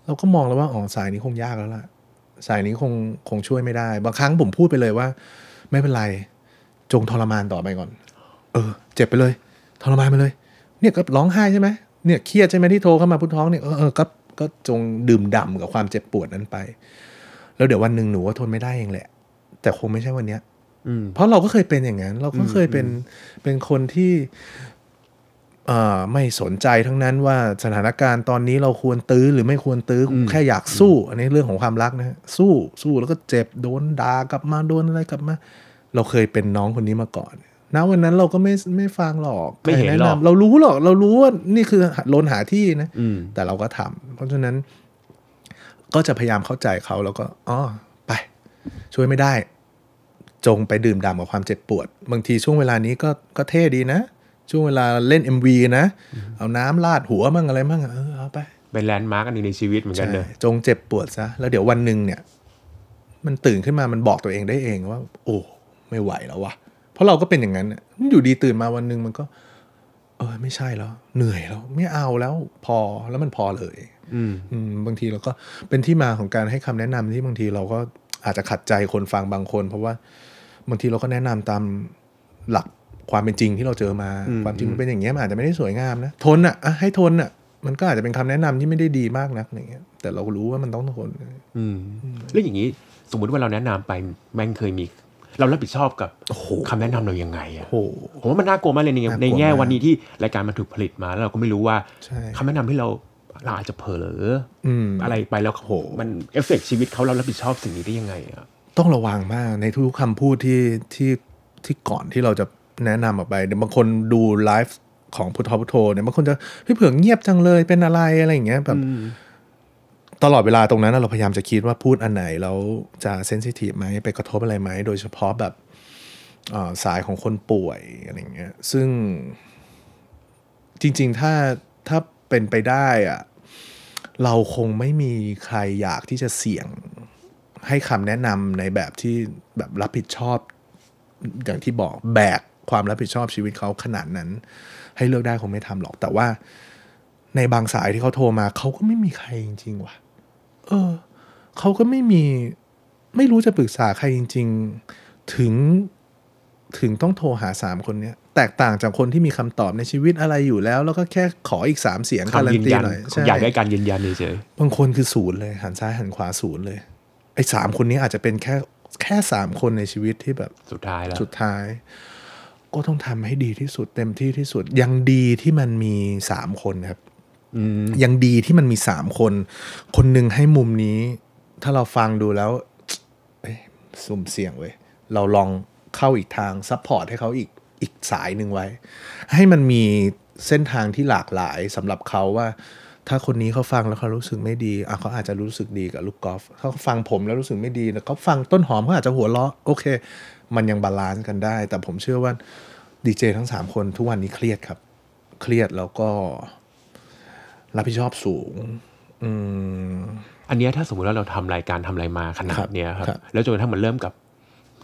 A: เราก็มองแล้วว่าอ๋อสายนี้คงยากแล้วล่ะ สายนี้คงคงช่วยไม่ได้บางครั้งผมพูดไปเลยว่า ไม่เป็นไร จงทรมานต่อไปก่อน เออ เจ็บไปเลย ทรมานไปเลย เนี่ยก็ร้องไห้ใช่ไหมเนี่ยเครียดใช่ไหมที่โทรเข้ามาพุทท้องเนี่ย เออเออก็ก็จงดื่มด่ากับความเจ็บปวดนั้นไป แล้วเดี๋ยววันหนึ่งหนูก็ทนไม่ได้เองแหละ แต่คงไม่ใช่วันเนี้ยเพราะเราก็เคยเป็นอย่างนั้น เราก็เคยเป็นเป็นคนที่ไม่สนใจทั้งนั้นว่าสถานการณ์ตอนนี้เราควรตื้อ หรือไม่ควรตื้อ แค่อยากสู้ อันนี้เรื่องของความรักนะสู้ สู้แล้วก็เจ็บโดนด่ากลับมาโดนอะไรกลับมาเราเคยเป็นน้องคนนี้มาก่อนนะวันนั้นเราก็ไม่ไม่ฟังหรอก ไม่เห็นหรอกเรารู้หรอกเรารู้ว่า นี่คือลนหาที่นะแต่เราก็ทำ เพราะฉะนั้นก็จะพยายามเข้าใจเขาแล้วก็อ๋อไป ช่วยไม่ได้ จงไปดื่มด่ำกับความเจ็บปวดบางทีช่วงเวลานี้ก็ก็เท่ดีนะช่วงเวลาเล่น MV นะเอาน้ำลาดหัวมั่งอะไรมั่งเออเอาไปเป็นแลนด์มาร์กอันนึงในชีวิตเหมือนกันเลยจงเจ็บปวดซะ แล้วเดี๋ยววันหนึ่งเนี่ยมันตื่นขึ้นมามันบอกตัวเองได้เองว่า โอ้ ไม่ไหวแล้ววะ เพราะเราก็เป็นอย่างนั้นอยู่ดีตื่นมาวันหนึ่งมันก็ เออ ไม่ใช่แล้ว เหนื่อยแล้ว ไม่เอาแล้ว พอแล้วมันพอเลย อืมบางทีเราก็เป็นที่มาของการให้คำแนะนำที่บางทีเราก็อาจจะขัดใจคนฟังบางคน เพราะว่าบางทีเราก็แนะนำตามหลักความเป็นจริงที่เราเจอมาความจริงมันเป็นอย่างเงี้ยมันอาจจะไม่ได้สวยงาม นะ ทนอ่ะให้ทนอ่ะมันก็อาจจะเป็นคำแนะนำที่ไม่ได้ดีมากนักอย่างเงี้ยแต่เรารู้ว่ามันต้องทน
B: อืมแล้วอย่างนี้สมมติว่าเราแนะนำไปแม่งเคยมีเรารับผิดชอบกับคำแนะนำเราอย่างไงอ่ะผมว่ามันน่ากลัวมากเลยในในแง่วันนี้ที่รายการมันถูกผลิตมาแล้วเราก็ไม่รู้ว่า คำแนะนำที่เราเราอาจจะเผลออะไรไปแล้วโหมันเอฟเฟกชีวิตเขาเรารับผิดชอบสิ่งนี้ได้ยังไงอ่ะ
A: ต้องระวังมากในทุกคำพูดที่ที่ที่ก่อนที่เราจะแนะนำออกไปเดี๋ยวบางคนดูไลฟ์ของพุทธพุทโธเนี่ยบางคนจะพี่เผือกเงียบจังเลย เป็นอะไรอะไรอย่างเงี้ยแบบตลอดเวลาตรงนั้น เราพยายามจะคิดว่าพูดอันไหน แล้วจะเซนซิทีฟไหมไปกระทบอะไรไหมโดยเฉพาะแบบสายของคนป่วยอะไรเงี้ยซึ่งจริง ๆ ถ้าถ้าเป็นไปได้อะเราคงไม่มีใครอยากที่จะเสี่ยงให้คำแนะนำในแบบที่แบบรับผิดชอบอย่างที่บอกแบกความรับผิดชอบชีวิตเขาขนาดนั้น ให้เลือกได้คงไม่ทำหรอก แต่ว่า ในบางสายที่เขาโทรมาเขาก็ไม่มีใครจริง ๆ ว่ะ เออเขาก็ไม่มีไม่รู้จะปรึกษาใครจริง ๆ ถึง ถึงต้องโทรหาสามคนเนี้ยแตกต่างจากคนที่มีคำตอบในชีวิตอะไรอยู่แล้ว แล้วก็แค่ขออีกสามเสียงการันตีหน่อยอยากได้
B: การยืนยันเฉย
A: บางคนคือศูนย์เลย หันซ้ายหันขวาศูนย์เลยไอ้สามคนนี้อาจจะเป็นแค่แค่สามคนในชีวิตที่แบบสุดท้ายแล้วสุดท้ายก็ต้องทำให้ดีที่สุดเต็มที่ที่สุด ยังดีที่มันมีสามคนครับยังดีที่มันมีสามคน คนหนึ่งให้มุมนี้ ถ้าเราฟังดูแล้วสุ่มเสี่ยงเว้ยเราลองเข้าอีกทางซัพพอร์ตให้เขาอีกอีกสายหนึ่งไว้ ให้มันมีเส้นทางที่หลากหลายสำหรับเขาว่า ถ้าคนนี้เขาฟังแล้วเขารู้สึกไม่ดีอ่ะเขาอาจจะรู้สึกดีกับลูกกอล์ฟเขาฟังผม แล้วรู้สึกไม่ดีแล้วเขาฟังต้นหอมเขาอาจจะหัวเราะโอเคมันยังบาลานซ์กันได้ แต่ผมเชื่อว่า ดีเจ ทั้งสามคนทุกวันนี้เครียดครับ เครียดแล้วก็ รับผิดชอบสูง อื
B: ม อันนี้ถ้าสมมติว่าเราทำรายการทำอะไรมาขนาดเนี้ยครับ แล้วจนกระทั่งมันเริ่มกับ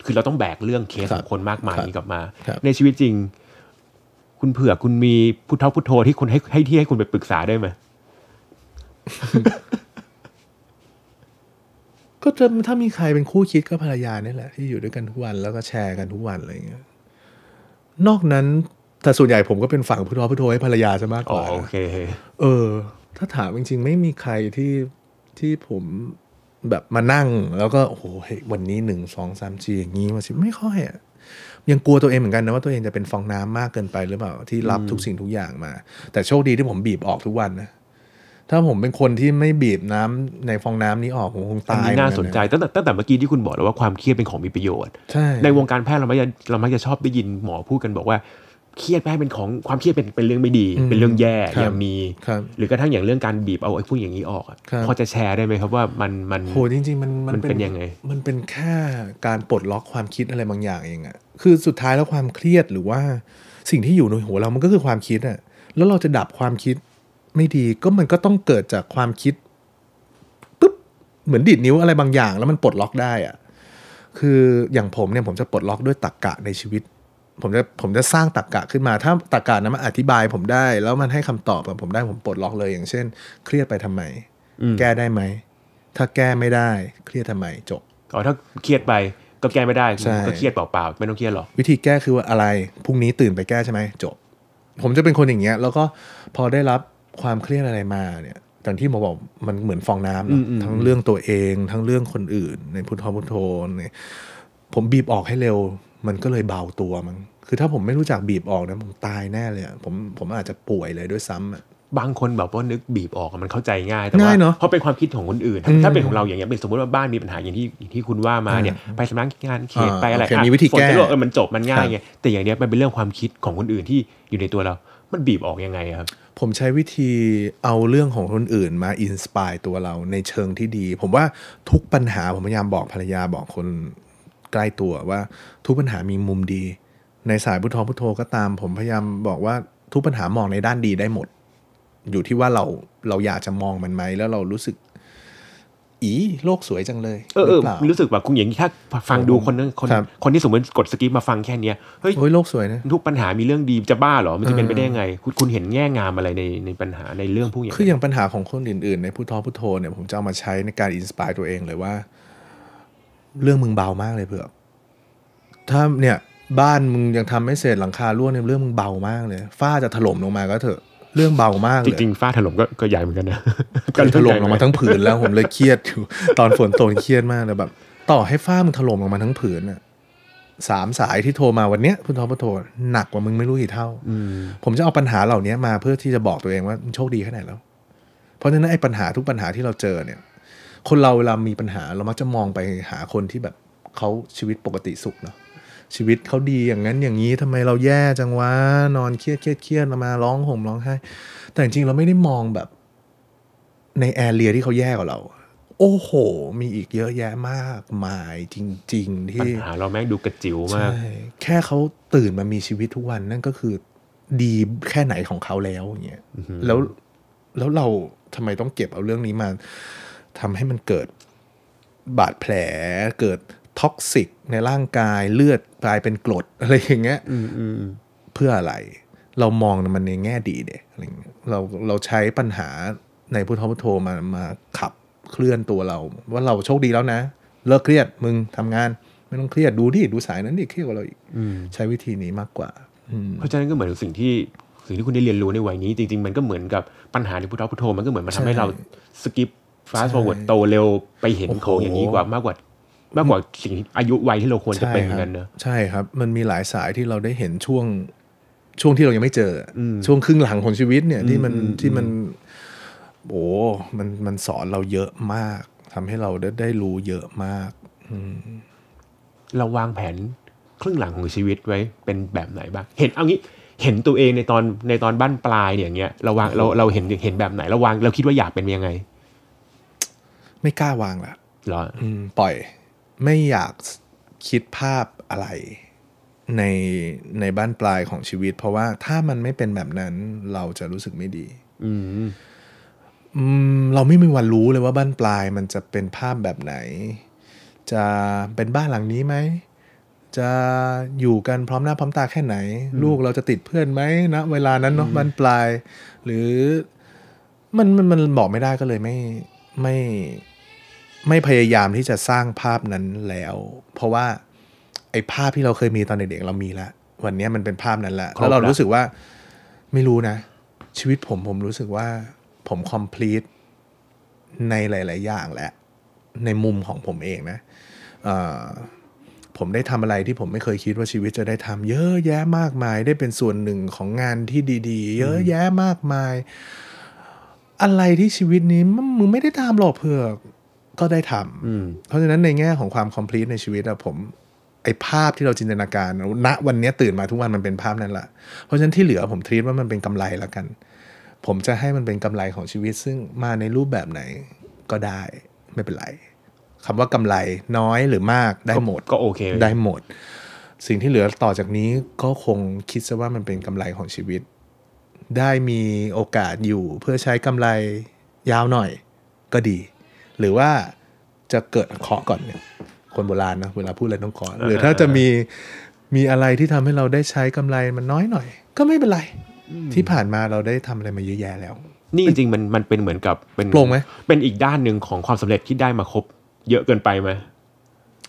B: คือเราต้องแบกเรื่องเคสของคนมากมายนี้กลับมาในชีวิตจริง คุณเผื่อคุณมีพุทธพุทโธ ที่คุณให้ให้ที่ให้คุณไปปรึกษาได้ไหม
A: ก็ถ้ามีใครเป็นคู่คิดก็ภรรยานี่แหละ ที่อยู่ด้วยกันทุกวัน แล้วก็แชร์กันทุกวันอะไรอย่างเงี้ยนอกนั้นแต่ส่วนใหญ่ผมก็เป็นฝั่งพุทโธพุทโธให้ภรรยาซะมากกว่าโอเคเออ ถ้าถามจริงๆ ไม่มีใครที่ที่ผมแบบมานั่งแล้วก็โอ้โหวันนี้หนึ่งสองสามสี่อย่างนี้มาสิ ไม่ค่อยยังกลัวตัวเองเหมือนกันนะ ว่าตัวเองจะเป็นฟองน้ำมากเกินไปหรือเปล่า ที่รับทุกสิ่งทุกอย่างมา แต่โชคดีที่ผมบีบออกทุกวันนะถ้าผมเป็นคนที่ไม่บีบน้ำในฟองน้ำนี้ออกผมคงตายนน่าสนใจ
B: ตั้งแต่ตั้งแต่เมื่อกี้ที่คุณบอกแล้วว่าความเครียดเป็นของมีประโยชน์ใในวงการแพทย์เราไม่เราไม่จะชอบได้ยินหมอพูดกันบอกว่า เครียดแย์เป็นของความเครียดเป็นเป็นเรื่องไม่ดี เป็นเรื่องแย่อย่ามี หรือกระทั่งอย่างเรื่องการบีบเอาไอ้พวกอย่างนี้ออกพอจะแชร์ได้ไหมครับว่ามันมัน โหจริงๆมันมันเป็นยังไง
A: มันเป็นแค่การปลดล็อกความคิดอะไรบางอย่างเองอะคือสุดท้ายแล้วความเครียดหรือว่าสิ่งที่อยู่ในหัวเรามันก็คือความคิดอะแล้วเราจะดับความคิดไม่ดีก็มันก็ต้องเกิดจากความคิดปุ๊บเหมือนดีดนิ้วอะไรบางอย่าง แล้วมันปลดล็อกได้อะคืออย่างผมเนี่ยผมจะปลดล็อกด้วยตรกกะในชีวิต ผมจะผมจะสร้างตรกกะขึ้นมา ถ้าตรกกะนั้นมันอธิบายผมได้แล้วมันให้คำตอบบผมได้ผมปลดล็อกเลยอย่างเช่น เครียดไปทำไม แก้ได้ไหม ถ้าแก้ไม่ได้ เครียดทำไม จบ
B: อ๋อถ้าเครียดไปก็แก้ไม่ได้ก็เครียดเปล่า ๆ ไม่ต้องเครียดหรอก
A: วิธีแก้คือว่าอะไร พรุ่งนี้ตื่นไปแก้ใช่ไหมจบ ผมจะเป็นคนอย่างเงี้ย แล้วก็พอได้รับความเครียดอะไรมาเนี่ยอย่างที่หมอบอกมันเหมือนฟองน้ำนะทั้งเรื่องตัวเอง ทั้งเรื่องคนอื่น ในพุทธพุทโธเนี่ย ผมบีบออกให้เร็ว มันก็เลยเบาตัวมั้งคือถ้าผมไม่ร
B: ู้จักบีบออกนะผมตายแน่เลยผมผมอาจจะป่วยเลยด้วยซ้ำบางคนแบบว่านึกบีบออกมันเข้าใจง่ายแต่ว่าเพราะเป็นความคิดของคนอื่น ถ้าเป็นของเราอย่างเงี้ยเป็นสมมติว่าบ้านมีปัญหาอย่างที่ที่คุณว่ามาเนี่ย ไปสำนักงานเขตไปอะไรมีวิธีแก้มันจบมันง่ายไง แต่อย่างเนี้ยมันเป็นเรื่องความคิดของคนอื่นที่อยู่ในตัวเรา มันบีบออกยังไงครับ
A: ผมใช้วิธีเอาเรื่องของคนอื่นมาอินสปายตัวเราในเชิงที่ดี ผมว่าทุกปัญหาผมพยายามบอกภรรยาบอกคนใกล้ตัวว่าทุกปัญหามีมุมดี ในสายพุทธพุทโธก็ตามผมพยายามบอกว่าทุกปัญหามองในด้านดีได้หมด อยู่ที่ว่าเราเราอยากจะมองมันไหมแล้วเรารู้สึกอี โลกสวย
B: จังเลย เออเออ รู้สึกแบบคุณหญิงถ้าฟังดูคนนึงคนคนที่สมมติกดสกิปมาฟังแค่เนี้ยเฮ้ยโลกสวยนะทุกปัญหามีเรื่องดี จะบ้าหรอ มันจะเป็นไปได้ไง คุณคุณเห็นแง่งามอะไรในในปัญหาในเรื่องพวกอย่างคืออย่
A: างปัญหาของคนอื่นๆในพุทธอพุทโธเนี่ยผมจะเอามาใช้ในการอินสปายตัวเอง เลยว่า เรื่องมึงเบามากเลยเผื่อถ้าเนี่ย บ้านมึงยังทำไม่เสร็จหลังคารั่วเนี่ยเรื่องมึงเบามากเลยฝ้าจะถล่มลงมาก็เถอะเรื่องเบามากเลยจริง
B: ๆฟ้าถล่มก็ก็ให
A: ญ่เหมือนกันนะกันถล่มลงมาทั้งผืนแล้วผมเลยเครียดอยู่ตอนฝนตกเครียดมากเลยแบบต่อให้ฟ้ามันถล่มลงมาทั้งผืนอะสามสายที่โทรมาวันเนี้ยพุทธพโทโหนักกว่ามึงไม่รู้กี่เท่าผมจะเอาปัญหาเหล่านี้มาเพื่อที่จะบอกตัวเองว่าโชคดีแค่ไหนแล้วเพราะฉะนั้นไอ้ปัญหาทุกปัญหาที่เราเจอเนี่ย คนเราเวลามีปัญหาเรามักจะมองไปหาคนที่แบบเขาชีวิตปกติสุขเนาะชีวิตเขาดีอย่างนั้นอย่างนี้ทำไมเราแย่จังวะ นอนเครียดเครียดเครียดมาร้องห่มร้องไห้ แต่จริงเราไม่ได้มองแบบในแอเรียที่เขาแย่กว่าเรา โอ้โห มีอีกเยอะแยะมากมาย จริง ๆ ที่ปัญห
B: าเราแม่งดูกระจิ๋วมาก
A: แค่เขาตื่นมามีชีวิตทุกวันนั่นก็คือ ดีแค่ไหนของเขาแล้วอย่างเงี้ยแล้วแล้วเราทำไมต้องเก็บเอาเรื่องนี้มา ทำให้มันเกิดบาดแผลเกิดท็อกซิกในร่างกายเลือดกลายเป็นกรดอะไรอย่างเงี้ยเพื่ออะไรเรามองมันในแง่ดีเด็อะไรเงี้ยเราเราใช้ปัญหาในพุทธพุทโธมามาขับเคลื่อนตัวเรา ว่าเราโชคดีแล้วนะเลิกเครียดมึงทำงานไม่ต้องเครียดดูที่ดูสายนั้นดิเครียดกว่าเราอีกใช้วิธีนี้มากกว่า
B: เพราะฉะนั้นก็เหมือนสิ่งที่สิ่งที่คุณได้เรียนรู้ในวัยนี้จริง ๆ มันก็เหมือนกับปัญหาในพุทธพุทโธมันก็เหมือนมันทำให้เราสกิปฟาสต์ฟอร์เวิร์ดโตเร็วไปเห็นโขงอย่างนี้กว่ามากกว่ามากกว่าสิ่งอายุวัยที่เราควรจะเป็นเหมือนกันเนอะ
A: ใช่ครับ มันมีหลายสายที่เราได้เห็นช่วง ช่วงที่เรายังไม่เจอ ช่วงครึ่งหลังของชีวิตเนี่ยที่มันที่มันโอ้มันมันสอนเราเยอะมาก ทำให้เราได้ได้รู้เยอะมาก
B: เราวางแผนครึ่งหลังของชีวิตไว้เป็นแบบไหนบ้าง เห็นเอางี้เห็นตัวเองในตอนในตอนบ้านปลายเนี่ยเงี้ยเราวางเราเราเห็นเห็นแบบไหนเราวางเราคิดว่าอยากเป็นยังไง
A: ไม่กล้าวางละ
B: หรอปล่อย
A: ไม่อยากคิดภาพอะไรในในบ้านปลายของชีวิต เพราะว่าถ้ามันไม่เป็นแบบนั้นเราจะรู้สึกไม่ดี อืมเราไม่มีวันรู้เลยว่าบ้านปลายมันจะเป็นภาพแบบไหน จะเป็นบ้านหลังนี้ไหม จะอยู่กันพร้อมหน้าพร้อมตาแค่ไหน ลูกเราจะติดเพื่อนไหมนะเวลานั้นเนาะบ้านปลาย หรือมันมันมันบอกไม่ได้ก็เลยไม่ไม่ไม่พยายามที่จะสร้างภาพนั้นแล้ว เพราะว่า ไอ้ภาพที่เราเคยมีตอนเด็กๆเรามีแล้ว วันนี้มันเป็นภาพนั้นละแล้วเรารู้สึกว่าไม่รู้นะ ชีวิตผมผมรู้สึกว่าผมคอมพลีทในหลาย ๆ อย่างแหละในมุมของผมเองนะผมได้ทำอะไรที่ผมไม่เคยคิดว่าชีวิตจะได้ทำเยอะแยะมากมายได้เป็นส่วนหนึ่งของงานที่ดี ๆ เยอะแยะมากมาย อะไรที่ชีวิตนี้ มึงไม่ได้ทำหรอกเผือกก็ได้ทำเพราะฉะนั้นในแง่ของความคอมพลีทในชีวิตอะผมไอภาพที่เราจินตนาการณวันนี้ตื่นมาทุกวันมันเป็นภาพนั้นละ เพราะฉะนั้นที่เหลือผมทีตว่ามันเป็นกำไรแล้วกัน ผมจะให้มันเป็นกำไรของชีวิต ซึ่งมาในรูปแบบไหนก็ได้ไม่เป็นไรคำว่ากำไรน้อยหรือมาก ได้หมดก็โอเค ได้หมด สิ่งที่เหลือต่อจากนี้ก็คงคิดซะว่ามันเป็นกำไรของชีวิต ได้มีโอกาสอยู่เพื่อใช้กำไรยาวหน่อยก็ดีหรือว่าจะเกิดเคาะก่อนเนี่ยคนโบราณนะเวลาพูดอะไรต้องเคาะหรือถ้าจะมีมีอะไรที่ทำให้เราได้ใช้กำไรมันน้อยหน่อย ก็ไม่เป็นไร ที่ผ่านมาเราได้ทำอะไรมาเยอะแยะแล้ว
B: นี่จริงมันมันเป็นเหมือนกับเป็นโปร่งไหมเป็นอีกด้านหนึ่งของความสำเร็จที่ได้มาครบเยอะเกินไปไหม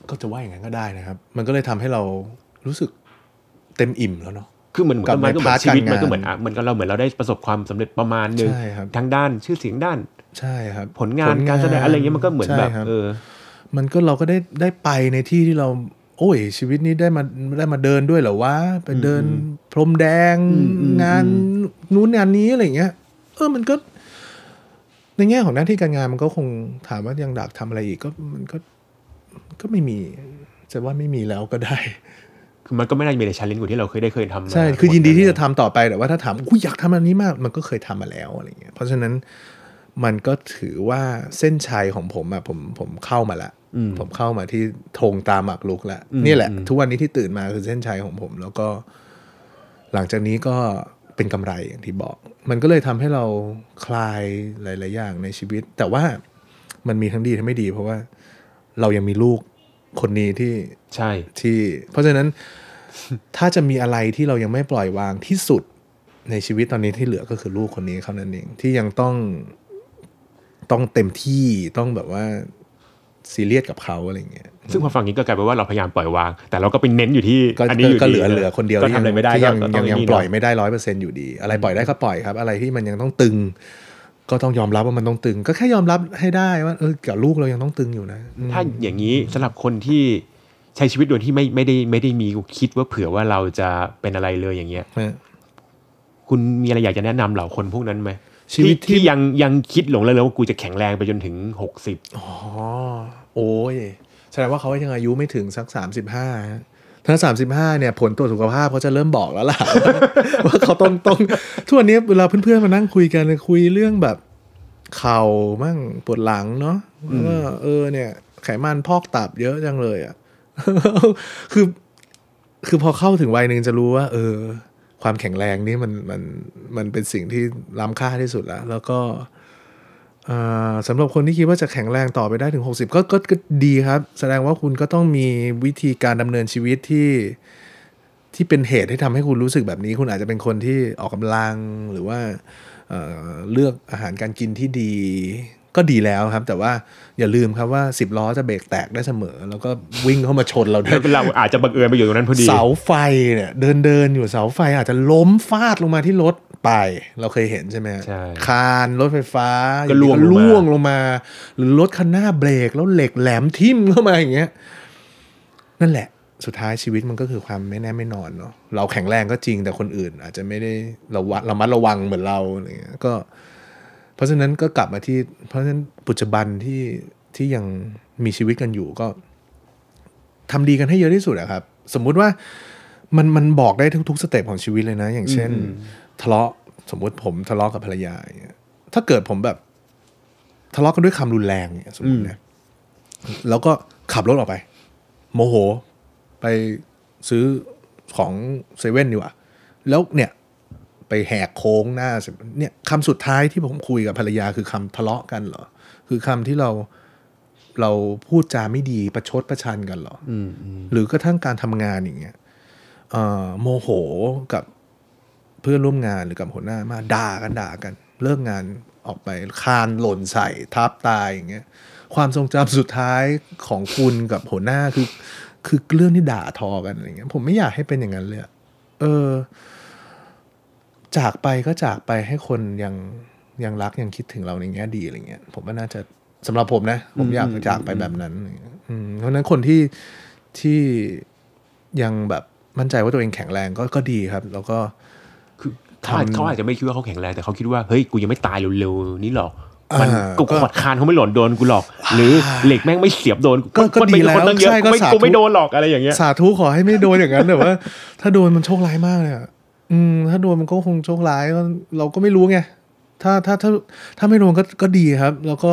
A: ก็จะว่าอย่างนั้นก็ได้นะครับ มันก็เลยทำให้เรารู้สึกเต็มอิ่ม
B: แล้วเนาะคือมันเหมือนกับมันก็เหมือนชีวิตมันก็เหมือนมันก็เราเหมือนเราได้ประสบความสำเร็จประมาณหนึ่งทั้งด้านชื่อเสียงด้านใช่ครับ ผลงานการแสดงอะไรเงี้ยมันก็เหมือนแบบเออ
A: มันก็เราก็ได้ได้ไปในที่ที่เรา โอ้ยชีวิตนี้ได้มาได้มาเดินด้วยเหรอวะไปเดิน พรมแดง งานนู้นงานนี้อะไรเงี้ยเออมันก็ ในแง่ของหน้าที่การงานมันก็คงถามว่ายังดักทำอะไรอีกก็มันก็ก็ไม่มีจะว่าไม่มีแล้วก็ได้
B: คือมันก็ไม่ได้มีแต่ชาเลนจ์กว่ที่เราเคยได้เคยทำใช่คือยินดีที่จะทำต่อไปแต่ว่าถ้าถามอูยอยาก
A: ทำอันนี้มาก มันก็เคยทำมาแล้วอะไรเงี้ย เพราะฉะนั้นมันก็ถือว่าเส้นชัยของผมอะผมผมเข้ามาละผมเข้ามาที่ธงตาหมักลุกละนี่แหละ ทุกวันนี้ที่ตื่นมาคือเส้นชัยของผม แล้วก็หลังจากนี้ก็เป็นกำไรอย่างที่บอก มันก็เลยทำให้เราคลายหลาย ๆ อย่าง ในชีวิต แต่ว่ามันมีทั้งดีทั้งไม่ดีเพราะว่าเรายังมีลูกคนนี้ที่ใช่ ที่ เพราะฉะนั้นถ้าจะมีอะไรที่เรายังไม่ปล่อยวางที่สุดในชีวิตตอนนี้ที่เหลือก็คือลูกคนนี้เท่านั้นเองที่ยังต้องต้องเต็มที่ต้องแบบว่า ซีเรียส กับเขาอะไรเงี้ย
B: ซึ่งพอฟังนี้ก็กลายเป็นว่าเราพยายามปล่อยวางแต่เราก็ไปเน้นอยู่ที่อันนี้ก็เหลือเหลือ คนเดียวก็ทำอะไรไม่ได้ยังยังยังปล่อยไม่
A: ได้ร้อยเปอร์เซ็นต์อยู่ดี อะไรปล่อยได้ก็ปล่อยครับอะไรที่มันยังต้องตึง ก็ต้องยอมรับว่ามันต้องตึง ก็แค่ยอมรับให้ได้ว่าเออกับลูกเรายังต้องตึงอยู่นะ
B: ถ้าอย่างนี้สำหรับคนที่ใช้ชีวิตโดยที่ไม่ไม่ได้ไม่ได้มีคิดว่าเผื่อว่าเราจะเป็นอะไรเลยอย่างเงี้ยคุณมีอะไรอยากจะแนะนำเหล่าคนพวกนั้นไหมชีวิตที่ยังยังคิดหลงเลยว่ากูจะแข็งแรงไปจนถึงหกสิบอ
A: ๋อ โอ้ยแสดงว่าเขายังอายุไม่ถึงสักสามสิบห้าถ้าสามสิบห้าเนี่ยผลตรวจสุขภาพเขาจะเริ่มบอกแล้วล่ะว่าเขาต้องต้องทุกวันนี้เวลาเพื่อนๆมานั่งคุยกันคุยเรื่องแบบ เข่ามั่งปวดหลังเนาะว่าเออเนี่ย ไขมันพอกตับเยอะจังเลยอ่ะ คือ คือพอเข้าถึงวัยหนึ่งจะรู้ว่า เออความแข็งแรงนี่มันมันมันเป็นสิ่งที่ล้ำค่าที่สุดแล้วแล้วก็สำหรับคนที่คิดว่าจะแข็งแรงต่อไปได้ถึง 60ก็ก็ก็ดีครับ แสดงว่าคุณก็ต้องมีวิธีการดำเนินชีวิตที่ที่เป็นเหตุให้ทำให้คุณรู้สึกแบบนี้ คุณอาจจะเป็นคนที่ออกกำลังหรือว่าเเลือกอาหารการกินที่ดีก็ดีแล้วครับ แต่ว่าอย่าลืมครับว่า 10 ล้อจะเบรกแตกได้เสมอ แล้วก็
B: วิ่งเข้ามาชนเราได้เราอาจจะบังเอิญไปอยู่ตรงนั้นพอดีเสา
A: ไฟเนี่ยเดินเดินอยู่เสาไฟ อาจจะล้มฟาดลงมาที่รถไป เราเคยเห็นใช่ไหมใช่คานรถไฟฟ้าก็ล่วงล่วงลงมาหรือรถคันหน้าเบรก แล้วเหล็กแหลมทิ่มเข้ามาอย่างเงี้ย นั่นแหละ สุดท้ายชีวิตมันก็คือความไม่แน่ไม่นอนเนาะเราแข็งแรงก็จริงแต่คนอื่น อาจจะไม่ได้ระวังระมัดระวังเหมือนเราอะไรเงี้ยก็เพราะฉะนั้นก็กลับมาที่เพราะฉะนั้นปัจจุบันที่ที่ยังมีชีวิตกันอยู่ก็ ทำดีกันให้เยอะที่สุดอะครับ สมมุติว่ามันมันบอกได้ทุกทุกสเต็ปของชีวิตเลยนะ อย่างเช่นทะเลาะสมมุติผมทะเลาะกับภรรยาถ้าเกิดผมแบบ ทะเลาะกันด้วยคำรุนแรงเนี่ยสมมตินะแล้วก็ขับรถออกไป โมโหไปซื้อของเซเว่นดีกว่าแล้วเนี่ยไปแหกโค้งหน้าเนี่ยคำสุดท้ายที่ผมคุยกับภรรยาคือคำทะเลาะกันเหรอคือคำที่เราเราพูดจาไม่ดีประชดประชันกันเหรอหรือกระทั่งการทำงานอย่างเงี้ยโมโหกับเพื่อนร่วมงานหรือกับหัวหน้ามาด่ากันด่ากันเลิกงานออกไป คานหล่นใส่ทับตายอย่างเงี้ยความทรงจำสุดท้ายของคุณกับหัวหน้าคือคือเรื่องที่ด่าทอกันอย่างเงี้ย ผมไม่อยากให้เป็นอย่างนั้นเลยเออจากไปก็จากไปให้คนยังยังรักยังคิดถึงเราในแง่ดีอะไรเงี้ยผมว่าน่าจะสำหรับผมนะผมอยากจากไปแบบนั้นเพราะนั้นคนที่ที่ยังแบบมั่นใจว่าตัวเองแข็งแรงก็ก็ดีครับ แล้วก
B: ็คือเขาอาจจะไม่คิดว่าเขาแข็งแรงแต่เขาคิดว่าเฮ้ยกูยังไม่ตายเร็วๆนี้หรอกมันกูขอดคานเขาไม่หล่นโดนกูหรอก หรือเหล็กแม่งไม่เสียบโดนก็ก็ดีแล้วใช่ก็ไม่โดนหรอกอะไรอย่างเงี้ย สาธุ
A: ขอให้ไม่โดนอย่างนั้นแต่ว่าถ้าโดนมันโชคร้ายมากเลยอะอืมถ้าโดนมันก็คงโชคร้ายเราก็ไม่รู้ไงถ้าถ้าถ้าถ้าไม่โดนก็ก็ดีครับ แล้วก็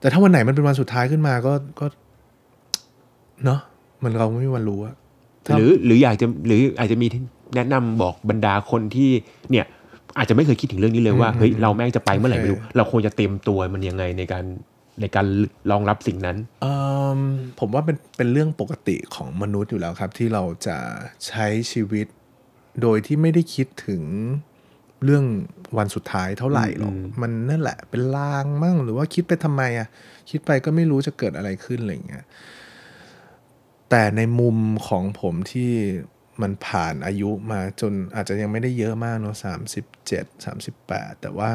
A: แต่ถ้าวันไหนมันเป็นวันสุดท้ายขึ้นมาก็ก็เนาะมัน
B: เราไม่มีวันรู้อะหรือหรืออยากจะหรืออาจจะมีแนะนำบอกบรรดาคนที่ เนี่ย อาจจะไม่เคยคิดถึงเรื่องนี้เลยว่าเฮ้ยเราแม่งจะไปเมื่อไหร่ไม่รู้เราควรจะเตรียมตัวมันยังไงในการในการรองรับสิ่งนั้น
A: ผมว่าเป็นเป็นเรื่องปกติของมนุษย์อยู่แล้วครับ ที่เราจะใช้ชีวิตโดยที่ไม่ได้คิดถึงเรื่องวันสุดท้ายเท่าไหร่หรอกมันนั่นแหละ เป็นลางมั่งหรือว่าคิดไปทำไมอะคิดไปก็ไม่รู้จะเกิดอะไรขึ้นอะไรเงี้ยแต่ในมุมของผมที่มันผ่านอายุมาจนอาจจะยังไม่ได้เยอะมากเนาะสามสิบเจ็ดสามสิบแปดแต่ว่า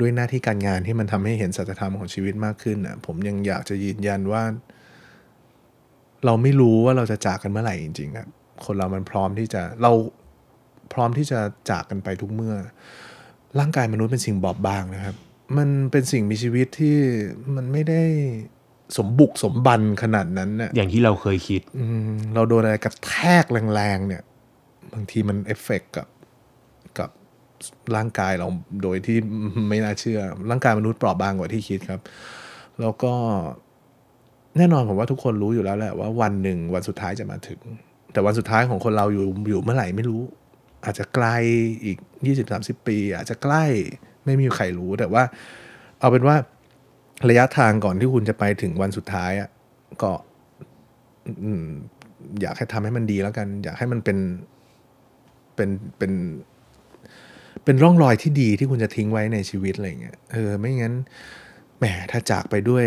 A: ด้วยหน้าที่การงานที่มันทำให้เห็น สัจธรรมของชีวิตมากขึ้นอ่ะผมยังอยากจะยืนยันว่า เราไม่รู้ว่าเราจะจากกันเมื่อไหร่จริงๆครับคนเรามันพร้อมที่จะเราพร้อมที่จะจากกันไปทุกเมื่อ ร่างกายมนุษย์เป็นสิ่งบอบบางนะครับ มันเป็นสิ่งมีชีวิตที่มันไม่ได้สมบุกสมบันขนาดนั้นเนะ่อย่างที่เราเคยคิด อืเราโดนอะไรกระแทกแรงๆเนี่ย บางทีมันเอฟเฟกกับ กับร่างกายเราโดยที่ไม่น่าเชื่อ ร่างกายมนุษย์เปราะบางกว่าที่คิดครับ แล้วก็แน่นอนผมว่าทุกคนรู้อยู่แล้วแหละว่าวันหนึ่งวันสุดท้ายจะมาถึงแต่วันสุดท้ายของคนเราอยู่อยู่เมื่อไหร่ไม่รู้ อาจจะไกลอีก20-30ปี อาจจะใกล้ไม่มีใครรู้ แต่ว่า เอาเป็นว่า ระยะทางก่อนที่คุณจะไปถึงวันสุดท้ายอ่ะก็อยากให้ทำให้มันดีแล้วกัน อยากให้มันเป็นเป็นเป็น เป็นร่องรอยที่ดีที่คุณจะทิ้งไว้ในชีวิตอะไรเงี้ยเออไม่งั้นแหมถ้าจากไปด้วย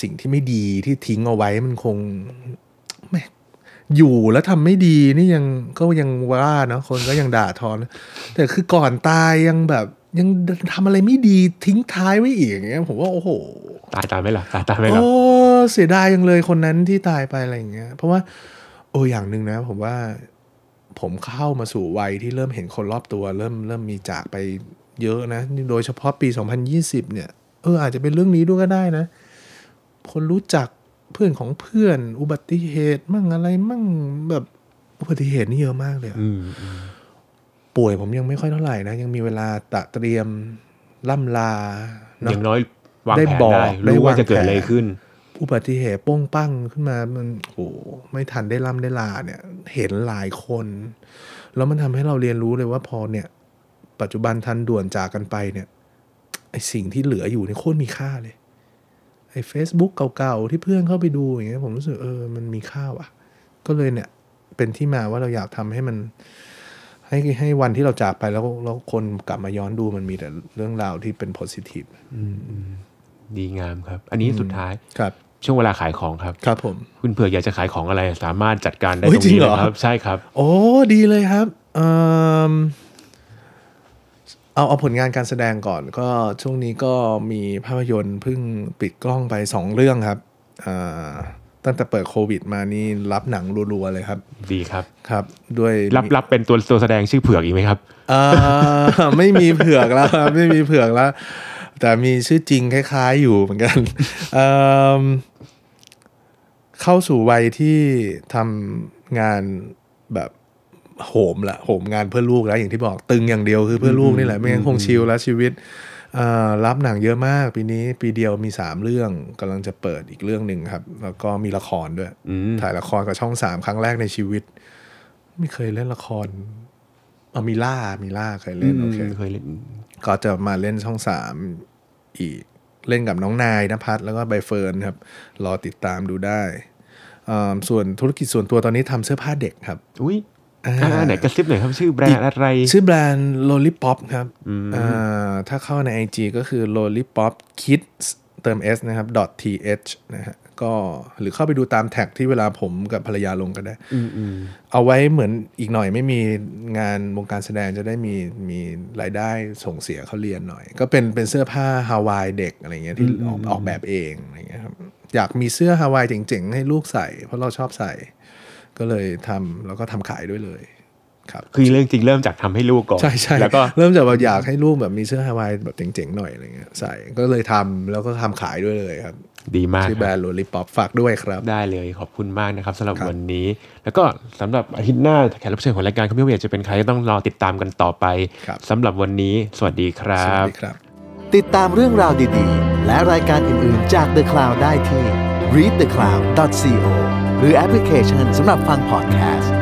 A: สิ่งที่ไม่ดีที่ทิ้งเอาไว้มันคงแหมอยู่แล้วทำไม่ดีนี่ยังก็ยังว่าเนาะคนก็ยังด่าทอนแต่คือก่อนตายยังแบบ ยังทำอะไรไม่ดีทิ้งท้ายไว้อีกอย่างเงี้ย ผมว่าโอ้โห
B: ตายตายไม่หลับตายตายไม่หลับโอ้
A: เสียดายยังเลยคนนั้นที่ตายไปอะไรอย่างเงี้ยเพราะว่า โอ้อย่างหนึ่งนะ ผมว่า ผมเข้ามาสู่วัยที่เริ่มเห็นคนรอบตัว เริ่มเริ่มมีจากไปเยอะนะ โดยเฉพาะปี 2020 เนี่ยเออ อาจจะเป็นเรื่องนี้ด้วยก็ได้นะ คนรู้จักเพื่อนของเพื่อนอุบัติเหตุมั่งอะไรมั่งแบบอุบัติเหตุนี่เยอะมากเลยป่วยผมยังไม่ค่อยเท่าไหร่นะยังมีเวลาตะเตรียมล่ำลา
B: อย่างน้อยวางแผนได้รู้ว่าจะเกิดอะไรขึ้น
A: อุบัติเหตุป้งปั้งขึ้นมามันโอ้ไม่ทันได้ล่ำได้ลา เนี่ย เห็นหลายคนแล้วมันทำให้เราเรียนรู้เลยว่าพอเนี่ย ปัจจุบันทันด่วนจากกันไปเนี่ยไอสิ่งที่เหลืออยู่ในี่โคตรมีค่าเลยไอ้ Facebook เก่า ๆที่เพื่อนเข้าไปดู อย่างเงี้ย ผมรู้สึกเออ มันมีค่าว่ะ ก็เลยเนี่ย เป็นที่มาว่าเราอยากทำให้มัน ให้ให้วันที่เราจากไป แล้วแล้วคนกลับมาย้อนดูมันมีแต่เรื่องราว
B: ที่เป็นโพสิทีฟดีงามครับ อันนี้สุดท้ายครับ ช่วงเวลาขายของครับ ครับผมคุณเผื่ออยากจะขายของอะไร สามารถจัดการได้ตรงนี้นะครับใช่ครับ โอ
A: ้ดีเลยครับเอาเอาผลงานการแสดงก่อนก็ช่วงนี้ก็มีภาพยนตร์เพิ่งปิดกล้องไป 2 เรื่องครับ ตั้งแต่เปิดโควิด มานี่ รับหนังรัวๆเลยครับดีครับครับ ด้วยรับ
B: รับเป็นตัวตัวแสดงชื่อเผือกอีกไหมครับ เออไม่มีเผื
A: อกแล้วครับ ไม่มีเผือกแล้ว แต่มีชื่อจริงคล้าย ๆ อยู่เหมือนกันเออเข้าสู่วัยที่ทำงานแบบโหมละโหมงานเพื่อลูกแล้ว อย่างที่บอกตึงอย่างเดียวคือเพื่อลูกนี่แหละไม่งั้นคงชิลแล้ว ชีวิตรับหนังเยอะมาก ปีนี้ปีเดียวมี 3 เรื่องกำลังจะเปิดอีกเรื่องหนึ่งครับ แล้วก็มีละครด้วย ถ่ายละครกับช่องสามครั้งแรกในชีวิต ไม่เคยเล่นละครเอามีล่ามีล่าเคยเล่นโอเคเคยเล่นก็จะมาเล่นช่องสามอีกเล่นกับน้องนายนภัรแล้วก็ใบเฟิร์นครับรอติดตามดูได้ส่วนธุรกิจส่วนตัวตอนนี้ทำเสื้อผ้าเด็กครับอุ้ยไหนกระซิบหน่อยครับ ชื่อแบรนด์อะไร ชื่อแบรนด์ Lollipop ครับถ้าเข้าใน IG ก็คือ Lollipop Kids เติม s นะครับ .th นะฮะก็หรือเข้าไปดูตามแท็กที่เวลาผมกับภรรยาลงก็ได้ เอาไว้เหมือนอีกหน่อยไม่มีงานวงการแสดงจะได้มีมีรายได้ส่งเสียเขาเรียนหน่อย ก็เป็นเป็นเสื้อผ้าฮาวายเด็กอะไรเงี้ยที่ออกออกแบบเองอะไรเงี้ยครับอยากมีเสื้อฮาวายเจ๋งๆ ให้ลูกใส่เพราะเราชอบใส่ก็เลยทำแล้วก็ทำขายด้วยเลย
B: ครับ คือเรื่องจริงเริ่มจากทำให้ลูกก่อนใช่ใช่แล้วก็เ
A: ริ่มจากแบบอยากให้ลูก แบบมีเสื้อฮาวายแบบเจ๋งๆหน่อยอะไ
B: รเงี้ยใส่ก็เลยทำแล้วก็ทำขายด้วยเลยครับ ดีมาก ที่แบรนด์โรลิปอปฝากด้วยครับ ได้เลยขอบคุณมากนะครับสำหรับวันนี้ แล้วก็สำหรับอาทิตย์หน้าแขกรับเชิญของรายการคุณพี่เวีจะเป็นใครก็ต้องรอติดตามกันต่อไป สำหรับวันนี้สวัสดีครับ สวัสดีครับ
A: ติดตามเรื่องราวดีๆ และรายการอื่นๆจาก The Cloud ได้ที่ readthecloud.co หรือแอปพลิเคชันสำหรับฟังพอดแคสต์